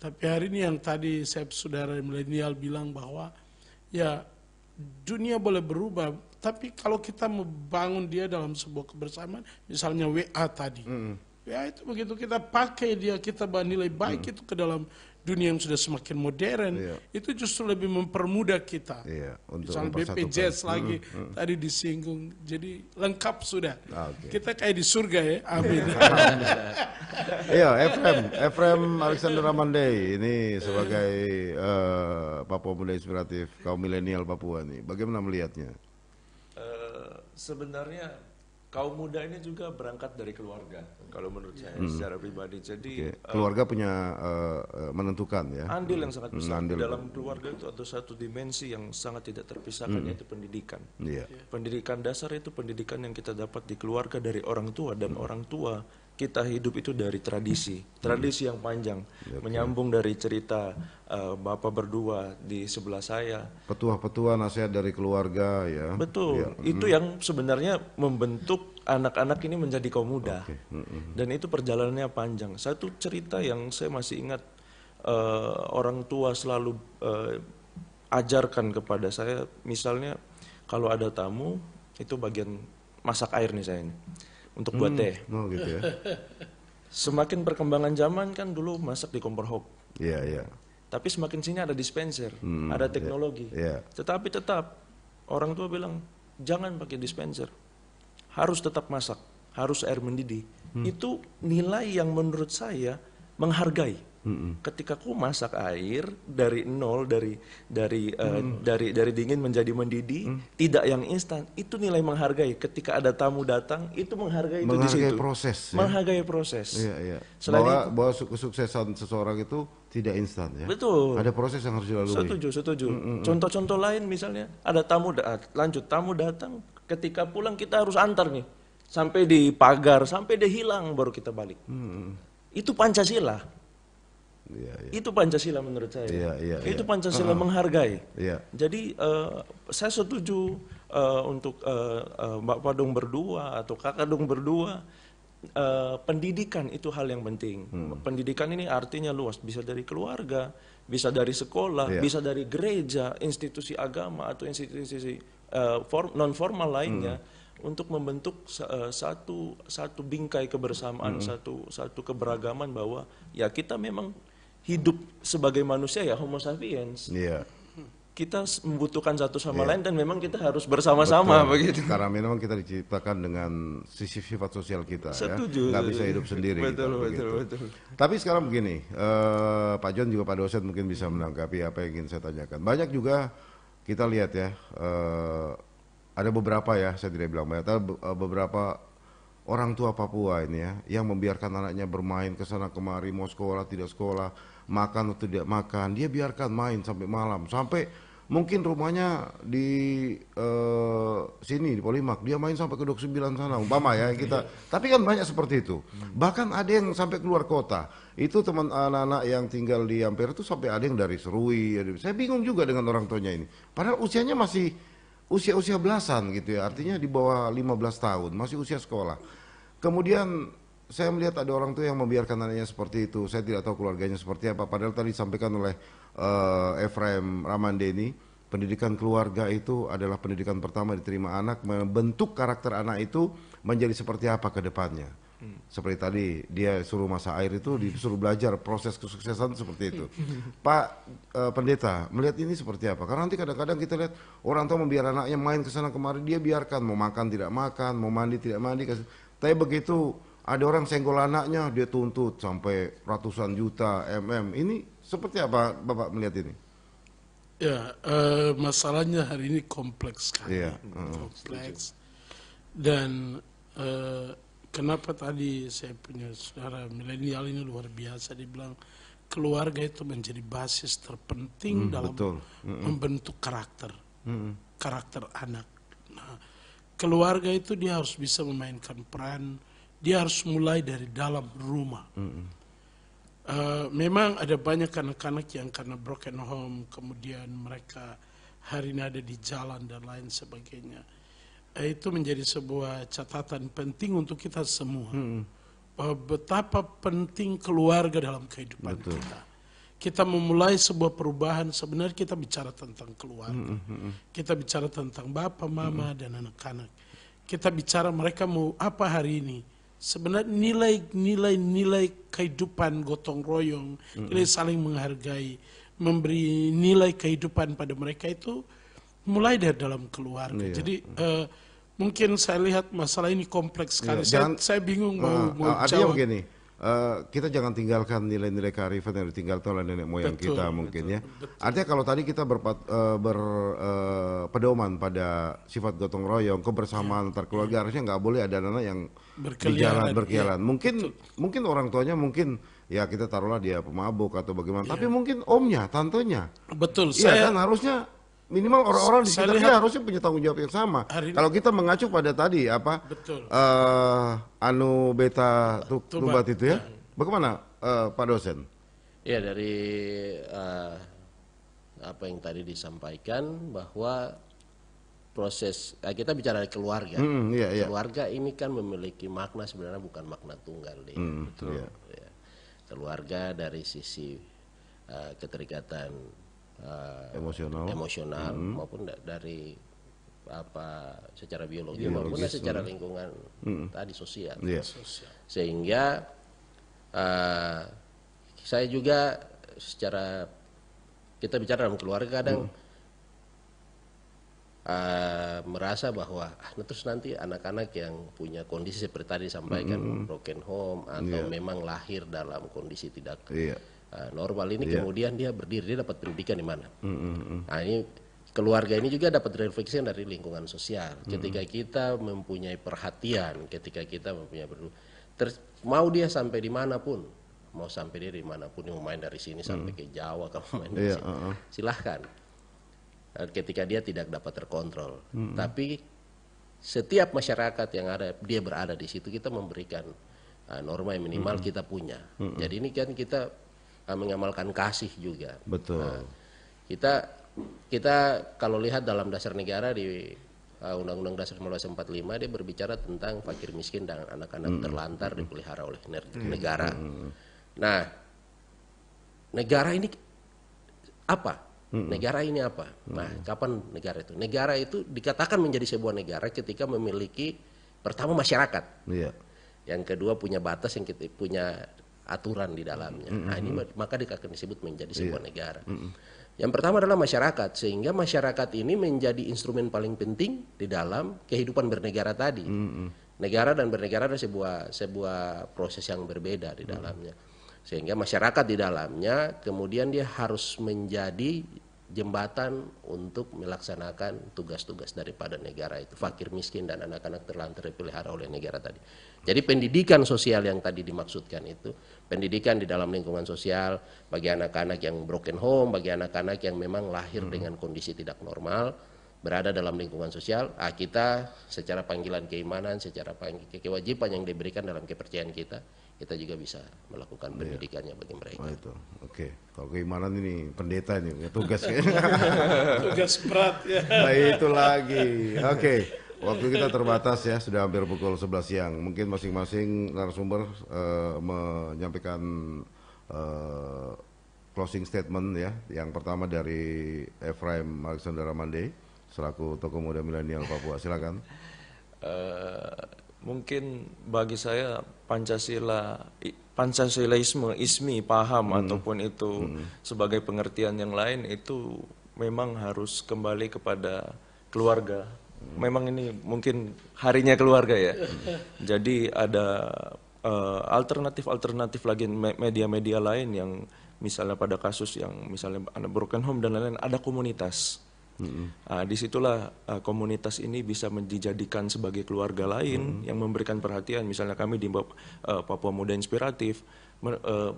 Tapi hari ini yang tadi saya saudara milenial bilang bahwa ya dunia boleh berubah tapi kalau kita membangun dia dalam sebuah kebersamaan, misalnya WA tadi, mm. WA itu begitu kita pakai dia, kita nilai baik mm. itu ke dalam dunia yang sudah semakin modern, yeah. itu justru lebih mempermudah kita. Yeah, untuk Misalnya BPJS lagi mm, mm. tadi disinggung, jadi lengkap sudah. Ah, okay. Kita kayak di surga ya, amin. <laughs> Iya, Efrem, Efrem Alexander Ramandei ini sebagai uh, Papua Muda Inspiratif kaum milenial Papua nih, bagaimana melihatnya? sebenarnya kaum muda ini juga berangkat dari keluarga kalau menurut saya hmm. secara pribadi jadi okay. Eh, keluarga uh, punya uh, menentukan ya andil yang sangat besar andil. dalam keluarga itu atau satu dimensi yang sangat tidak terpisahkan hmm. yaitu pendidikan yeah. Iya. pendidikan dasar itu pendidikan yang kita dapat di keluarga dari orang tua dan hmm. orang tua kita hidup itu dari tradisi, tradisi yang panjang, menyambung dari cerita uh, bapak berdua di sebelah saya. Petua-petua nasihat dari keluarga ya. Betul, ya. itu hmm. yang sebenarnya membentuk anak-anak ini menjadi komuda, okay. Hmm, hmm, dan itu perjalanannya panjang. Satu cerita yang saya masih ingat uh, orang tua selalu uh, ajarkan kepada saya, misalnya kalau ada tamu itu bagian masak air nih saya ini untuk buat hmm. teh. Oh gitu ya. <laughs> Semakin perkembangan zaman kan dulu masak di kompor hop. Iya yeah, iya. Yeah. Tapi semakin sini ada dispenser, hmm, ada iya, teknologi. Yeah, yeah. Tetapi tetap orang tua bilang jangan pakai dispenser, harus tetap masak, harus air mendidih. Hmm. Itu nilai yang menurut saya menghargai. Mm-mm. Ketika ku masak air dari nol dari dari uh, dari dari dingin menjadi mendidih, mm. tidak yang instan, itu nilai menghargai. Ketika ada tamu datang, itu menghargai, menghargai itu di situ. Proses, ya? Menghargai proses. Iya, iya. Selain bahwa, itu, bahwa kesuksesan seseorang itu tidak instan ya. Betul. Ada proses yang harus dilalui. Setuju, setuju. Mm-mm. Contoh-contoh lain misalnya, ada tamu datang, lanjut tamu datang, ketika pulang kita harus antar nih sampai di pagar, sampai dia hilang baru kita balik. Hmm. Itu Pancasila. Ya, ya. Itu Pancasila menurut saya. Ya, ya, itu ya. Pancasila uh menghargai. Ya. Jadi uh, saya setuju uh, untuk uh, uh, Mbak Padung berdua atau Kakak Dung berdua uh, pendidikan itu hal yang penting. Hmm. Pendidikan ini artinya luas, bisa dari keluarga, bisa dari sekolah, yeah. bisa dari gereja, institusi agama atau institusi uh, form, non formal lainnya hmm. untuk membentuk satu satu bingkai kebersamaan, hmm. satu satu keberagaman bahwa ya kita memang hidup sebagai manusia ya Homo sapiens. Iya. Yeah. Kita membutuhkan satu sama yeah. lain dan memang kita harus bersama-sama begitu. Karena memang kita diciptakan dengan sisi sifat sosial kita ya. Setuju. ya. Gak bisa hidup sendiri. betul, kita, betul, betul, betul. Tapi sekarang begini, uh, Pak John juga Pak dosen mungkin bisa menanggapi apa yang ingin saya tanyakan. Banyak juga kita lihat ya, uh, ada beberapa ya, saya tidak bilang banyak, tapi eh, beberapa orang tua Papua ini ya yang membiarkan anaknya bermain ke sana kemari mau sekolah tidak sekolah makan atau tidak makan dia biarkan main sampai malam sampai mungkin rumahnya di uh, sini di Polimak dia main sampai ke 29 sana umpama ya iya. kita tapi kan banyak seperti itu hmm. bahkan ada yang sampai keluar kota itu teman anak-anak yang tinggal di Ampere itu sampai ada yang dari Serui saya bingung juga dengan orang tuanya ini padahal usianya masih usia-usia belasan gitu ya artinya di bawah 15 tahun masih usia sekolah kemudian saya melihat ada orang tua yang membiarkan anaknya seperti itu. Saya tidak tahu keluarganya seperti apa. Padahal tadi disampaikan oleh uh, Efraim Ramandeni, pendidikan keluarga itu adalah pendidikan pertama diterima anak, membentuk karakter anak itu menjadi seperti apa ke depannya. Hmm. Seperti tadi dia suruh masa air itu disuruh belajar proses kesuksesan seperti itu. Pak e, pendeta melihat ini seperti apa? Karena nanti kadang-kadang kita lihat orang tua membiarkan anaknya main ke sana kemari, dia biarkan mau makan tidak makan, mau mandi tidak mandi. Tapi begitu ada orang senggol anaknya dia tuntut sampai ratusan juta mm ini seperti apa bapak melihat ini ya uh, masalahnya hari ini kompleks kan yeah. uh, kompleks eh. dan uh, kenapa tadi saya punya saudara milenial ini luar biasa dibilang keluarga itu menjadi basis terpenting mm, dalam betul. Hmm. membentuk karakter mm karakter anak nah, keluarga itu dia harus bisa memainkan peran dia harus mulai dari dalam rumah. Mm -hmm. uh, memang ada banyak anak-anak yang karena broken home, kemudian mereka hari ini ada di jalan dan lain sebagainya. Uh, itu menjadi sebuah catatan penting untuk kita semua. Mm -hmm. Eh, Bahwa betapa penting keluarga dalam kehidupan Betul. kita. Kita memulai sebuah perubahan sebenarnya kita bicara tentang keluarga. Mm -hmm. Kita bicara tentang bapak, mama mm -hmm. dan anak-anak. Kita bicara mereka mau apa hari ini sebenarnya nilai-nilai-nilai kehidupan gotong royong, mm-hmm. saling menghargai, memberi nilai kehidupan pada mereka itu mulai dari dalam keluarga. mm Jadi uh, mungkin saya lihat masalah ini kompleks sekali. Yeah, saya, saya bingung mau, uh, mau uh, jawab. begini Uh, kita jangan tinggalkan nilai-nilai kearifan yang ditinggalkan oleh nenek moyang betul, kita mungkin ya. betul, ya. Betul. Artinya kalau tadi kita berpat, uh, eh, berpedoman eh, uh, pada sifat gotong royong, kebersamaan ya, antar iya. keluarga, ya. harusnya nggak boleh ada anak yang berkelian di jalan iya, berkeliaran. Ya, mungkin mungkin orang tuanya mungkin ya kita taruhlah dia pemabuk atau bagaimana, ya. tapi mungkin omnya, tantenya. Betul. Iya saya... kan harusnya minimal orang-orang di sekitar kita harusnya punya tanggung jawab yang sama. Kalau kita mengacu pada tadi apa? Betul. Uh, anu beta tubat, itu ya. ya. Bagaimana uh, Pak dosen? Ya dari uh, apa yang tadi disampaikan bahwa proses kita bicara keluarga. Hmm, hmm, iya, iya. Keluarga ini kan memiliki makna sebenarnya bukan makna tunggal deh. Hmm, betul. Iya. Ya. Keluarga dari sisi uh, keterikatan uh, emosional, emosional mm maupun da dari apa secara biologi, biologis maupun secara hmm. lingkungan mm. tadi sosial. Yeah. sosial. Sehingga uh, saya juga secara kita bicara dalam keluarga kadang mm. uh, merasa bahwa ah, nah, terus nanti anak-anak yang punya kondisi seperti tadi sampaikan mm broken home atau yeah. memang lahir dalam kondisi tidak yeah Eh, normal ini yeah. kemudian dia berdiri dia dapat pendidikan di mana. Mm -hmm. Nah ini keluarga ini juga dapat refleksi dari lingkungan sosial. Mm, ketika mm -hmm. kita mempunyai perhatian, ketika kita mempunyai perlu, mau dia sampai dimanapun, mau sampai dia dimanapun, mau main dari sini sampai mm -hmm. ke Jawa, <laughs> kamu main dari yeah, sini, uh -uh. silahkan. Eh, ketika dia tidak dapat terkontrol, mm -hmm. tapi setiap masyarakat yang ada dia berada di situ kita memberikan eh, norma yang minimal mm -hmm. kita punya. Mm -hmm. Jadi ini kan kita Eh, mengamalkan kasih juga. Betul. Nah, kita kita kalau lihat dalam dasar negara di eh, Undang-Undang uh, Dasar 1945 dia berbicara tentang fakir miskin dan anak-anak hmm. terlantar dipelihara oleh hmm. negara. Hmm. Nah, negara ini apa? Hmm. Negara ini apa? Hmm. Nah, kapan negara itu? Negara itu dikatakan menjadi sebuah negara ketika memiliki pertama masyarakat. Yeah. Yang kedua punya batas yang kita punya aturan di dalamnya. Mm -hmm. Nah ini maka akan disebut menjadi iya. sebuah yeah. negara. Mm -hmm. Yang pertama adalah masyarakat, sehingga masyarakat ini menjadi instrumen paling penting di dalam kehidupan bernegara tadi. Mm -hmm. Negara dan bernegara adalah sebuah sebuah proses yang berbeda di dalamnya, mm -hmm. sehingga masyarakat di dalamnya kemudian dia harus menjadi jembatan untuk melaksanakan tugas-tugas daripada negara itu fakir miskin dan anak-anak terlantar dipelihara oleh negara tadi jadi pendidikan sosial yang tadi dimaksudkan itu pendidikan di dalam lingkungan sosial bagi anak-anak yang broken home bagi anak-anak yang memang lahir hmm. dengan kondisi tidak normal berada dalam lingkungan sosial, ah kita secara panggilan keimanan, secara panggilan kewajiban yang diberikan dalam kepercayaan kita, kita juga bisa melakukan iya. pendidikannya bagi mereka. Oh, itu. Oke, kalau keimanan ini pendeta ini punya tugas ya. <laughs> tugas berat ya. Nah itu lagi. Oke, waktu kita terbatas ya sudah hampir pukul 11 siang. Mungkin masing-masing narasumber uh, menyampaikan uh, closing statement ya. Yang pertama dari Efraim Alexander Ramande selaku tokoh muda milenial Papua. Silakan. Eh, Mungkin bagi saya Pancasila Pancasilaisme, ismi, paham hmm. ataupun itu hmm. sebagai pengertian yang lain itu memang harus kembali kepada keluarga. Hmm. Memang ini mungkin harinya keluarga ya. Hmm. Jadi ada eh, alternatif-alternatif uh, lagi media-media lain yang misalnya pada kasus yang misalnya ada broken home dan lain-lain ada komunitas. Mm-hmm. Uh, disitulah uh, komunitas ini bisa dijadikan sebagai keluarga lain mm-hmm. yang memberikan perhatian. Misalnya kami di uh, Papua Muda Inspiratif uh,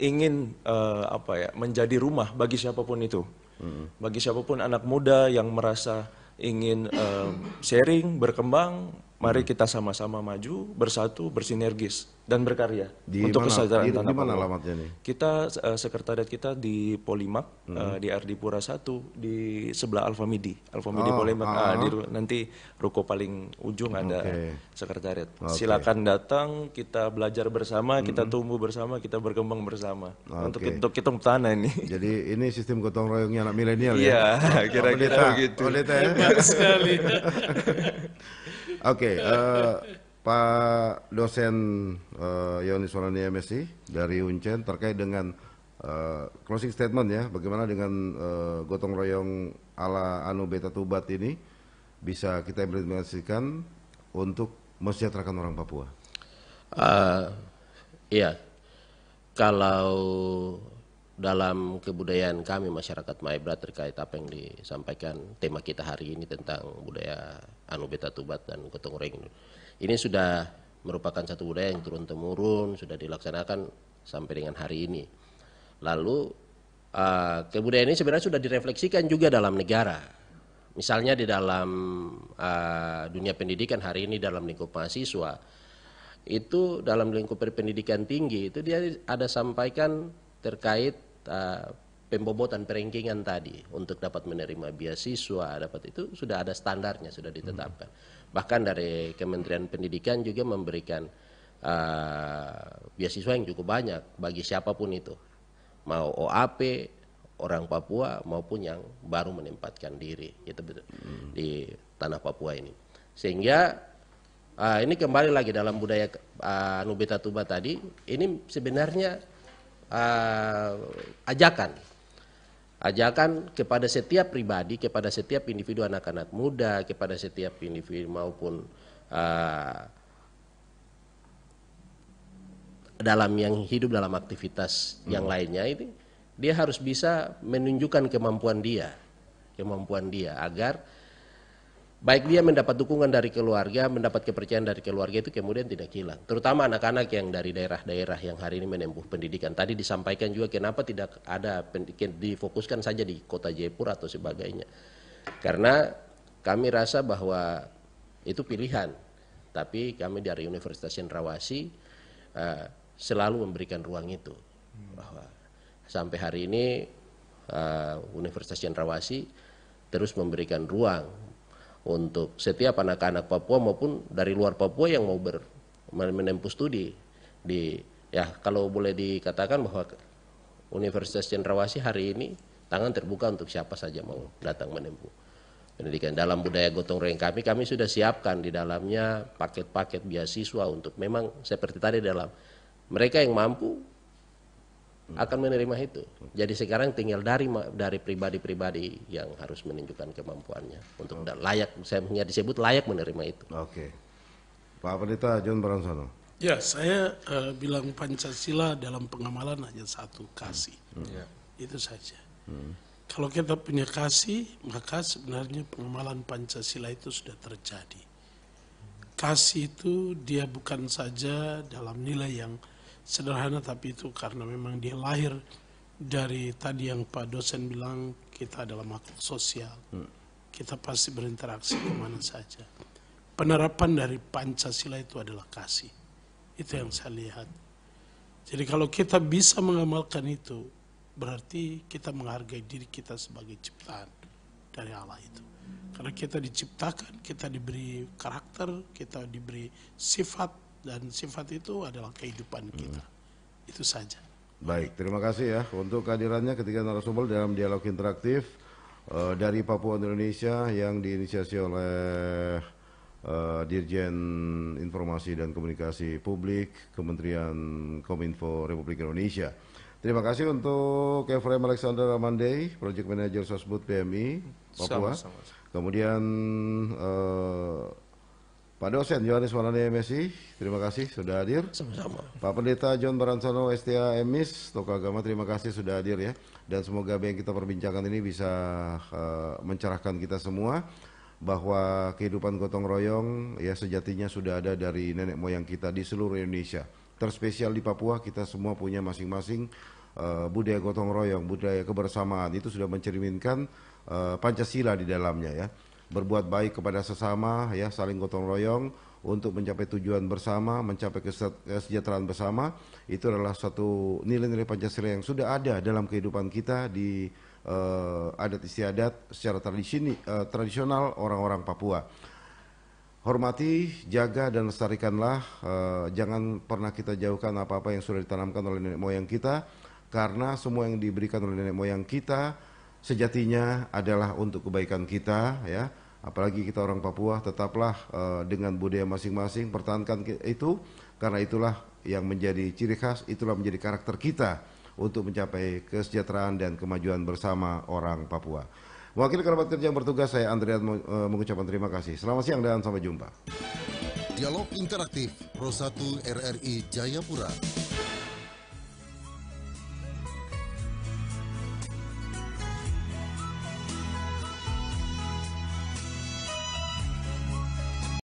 ingin uh, apa ya menjadi rumah bagi siapapun itu, mm-hmm. bagi siapapun anak muda yang merasa ingin uh, sharing berkembang Mari hmm. kita sama-sama maju, bersatu, bersinergis dan berkarya di untuk mana, kesadaran di, tanah di mana alamatnya Kita uh, sekretariat kita di Polimak hmm. uh, di Ardipura 1 di sebelah Alfamidi. Alfamidi oh, ah, Polimak ah, uh, di nanti ruko paling ujung ada okay. sekretariat. Okay. Silakan datang, kita belajar bersama, hmm. kita tumbuh bersama, kita berkembang bersama. Okay. Untuk untuk kita tanah ini. Jadi ini sistem gotong royongnya anak milenial ya. Iya, <laughs> kira-kira begitu. Pendeta ya. sekali. <laughs> Oke, okay, uh, eh, Pak dosen uh, eh, Yonis Solani MSI dari Uncen terkait dengan uh, closing statement ya, bagaimana dengan uh, gotong royong ala Anu Beta Tubat ini bisa kita implementasikan untuk mensejahterakan orang Papua? Uh, iya, kalau dalam kebudayaan kami masyarakat Maibra terkait apa yang disampaikan tema kita hari ini tentang budaya Anu Beta Tubat dan Gotong Royong. Ini sudah merupakan satu budaya yang turun temurun sudah dilaksanakan sampai dengan hari ini. Lalu uh, kebudayaan ini sebenarnya sudah direfleksikan juga dalam negara. Misalnya di dalam uh, dunia pendidikan hari ini dalam lingkup mahasiswa itu dalam lingkup pendidikan tinggi itu dia ada sampaikan terkait Eh, pembobotan perengkingan tadi untuk dapat menerima beasiswa dapat itu sudah ada standarnya sudah ditetapkan hmm. bahkan dari Kementerian Pendidikan juga memberikan uh, beasiswa yang cukup banyak bagi siapapun itu mau OAP orang Papua maupun yang baru menempatkan diri gitu betul hmm. di tanah Papua ini sehingga uh, ini kembali lagi dalam budaya uh, Nubita Tuba tadi ini sebenarnya uh, ajakan ajakan kepada setiap pribadi, kepada setiap individu anak-anak muda, kepada setiap individu maupun uh, dalam yang hidup dalam aktivitas hmm. yang lainnya ini dia harus bisa menunjukkan kemampuan dia, kemampuan dia agar baik dia mendapat dukungan dari keluarga, mendapat kepercayaan dari keluarga itu kemudian tidak hilang. Terutama anak-anak yang dari daerah-daerah yang hari ini menempuh pendidikan. Tadi disampaikan juga kenapa tidak ada pendidikan difokuskan saja di kota Jayapura atau sebagainya. Karena kami rasa bahwa itu pilihan. Tapi kami dari Universitas Cendrawasi uh, eh, selalu memberikan ruang itu. Bahwa sampai hari ini uh, Universitas Cendrawasi terus memberikan ruang untuk setiap anak-anak Papua maupun dari luar Papua yang mau ber menempuh studi di ya kalau boleh dikatakan bahwa Universitas Cendrawasih hari ini tangan terbuka untuk siapa saja mau datang menempuh pendidikan dalam budaya gotong royong kami kami sudah siapkan di dalamnya paket-paket beasiswa untuk memang seperti tadi dalam mereka yang mampu akan menerima itu. Jadi sekarang tinggal dari dari pribadi-pribadi yang harus menunjukkan kemampuannya untuk oh. layak saya hanya disebut layak menerima itu. Oke. Okay. Pak Pendeta John Baransono. Ya, saya uh, bilang Pancasila dalam pengamalan hanya satu kasih. Hmm. Hmm. Ya. Itu saja. Hmm. Kalau kita punya kasih, maka sebenarnya pengamalan Pancasila itu sudah terjadi. Kasih itu dia bukan saja dalam nilai yang sederhana tapi itu karena memang dia lahir dari tadi yang Pak dosen bilang kita adalah makhluk sosial. Hmm. Kita pasti berinteraksi kemana saja. Penerapan dari Pancasila itu adalah kasih. Itu yang saya lihat. Jadi kalau kita bisa mengamalkan itu, berarti kita menghargai diri kita sebagai ciptaan dari Allah itu. Karena kita diciptakan, kita diberi karakter, kita diberi sifat, dan sifat itu adalah kehidupan hmm. kita. Hmm. Itu saja. Baik, terima kasih ya untuk kehadirannya ketika narasumber dalam dialog interaktif uh, dari Papua Indonesia yang diinisiasi oleh uh, Dirjen Informasi dan Komunikasi Publik Kementerian Kominfo Republik Indonesia. Terima kasih untuk Kevin Alexander Ramandei, Project Manager Sosbud PMI Papua. Sama, sama. Kemudian uh, Pak dosen Yohanes Wanani MSI, terima kasih sudah hadir. Sama-sama. Pak Pendeta John Baransano STA Emis, Tokoh Agama, terima kasih sudah hadir ya. Dan semoga apa yang kita perbincangkan ini bisa uh, mencerahkan kita semua bahwa kehidupan gotong royong ya sejatinya sudah ada dari nenek moyang kita di seluruh Indonesia. Terspesial di Papua kita semua punya masing-masing uh, budaya gotong royong, budaya kebersamaan itu sudah mencerminkan uh, Pancasila di dalamnya ya berbuat baik kepada sesama ya saling gotong royong untuk mencapai tujuan bersama, mencapai kesejahteraan bersama, itu adalah satu nilai-nilai Pancasila yang sudah ada dalam kehidupan kita di uh, adat istiadat secara tradisi, uh, eh, tradisional orang-orang Papua. Hormati, jaga dan lestarikanlah, uh, jangan pernah kita jauhkan apa-apa yang sudah ditanamkan oleh nenek moyang kita, karena semua yang diberikan oleh nenek moyang kita sejatinya adalah untuk kebaikan kita ya apalagi kita orang Papua tetaplah uh, dengan budaya masing-masing pertahankan itu karena itulah yang menjadi ciri khas itulah menjadi karakter kita untuk mencapai kesejahteraan dan kemajuan bersama orang Papua. Wakil Kerabat Kerja yang bertugas saya Andrian eh, mengucapkan terima kasih. Selamat siang dan sampai jumpa. Dialog interaktif Pro 1 RRI Jayapura.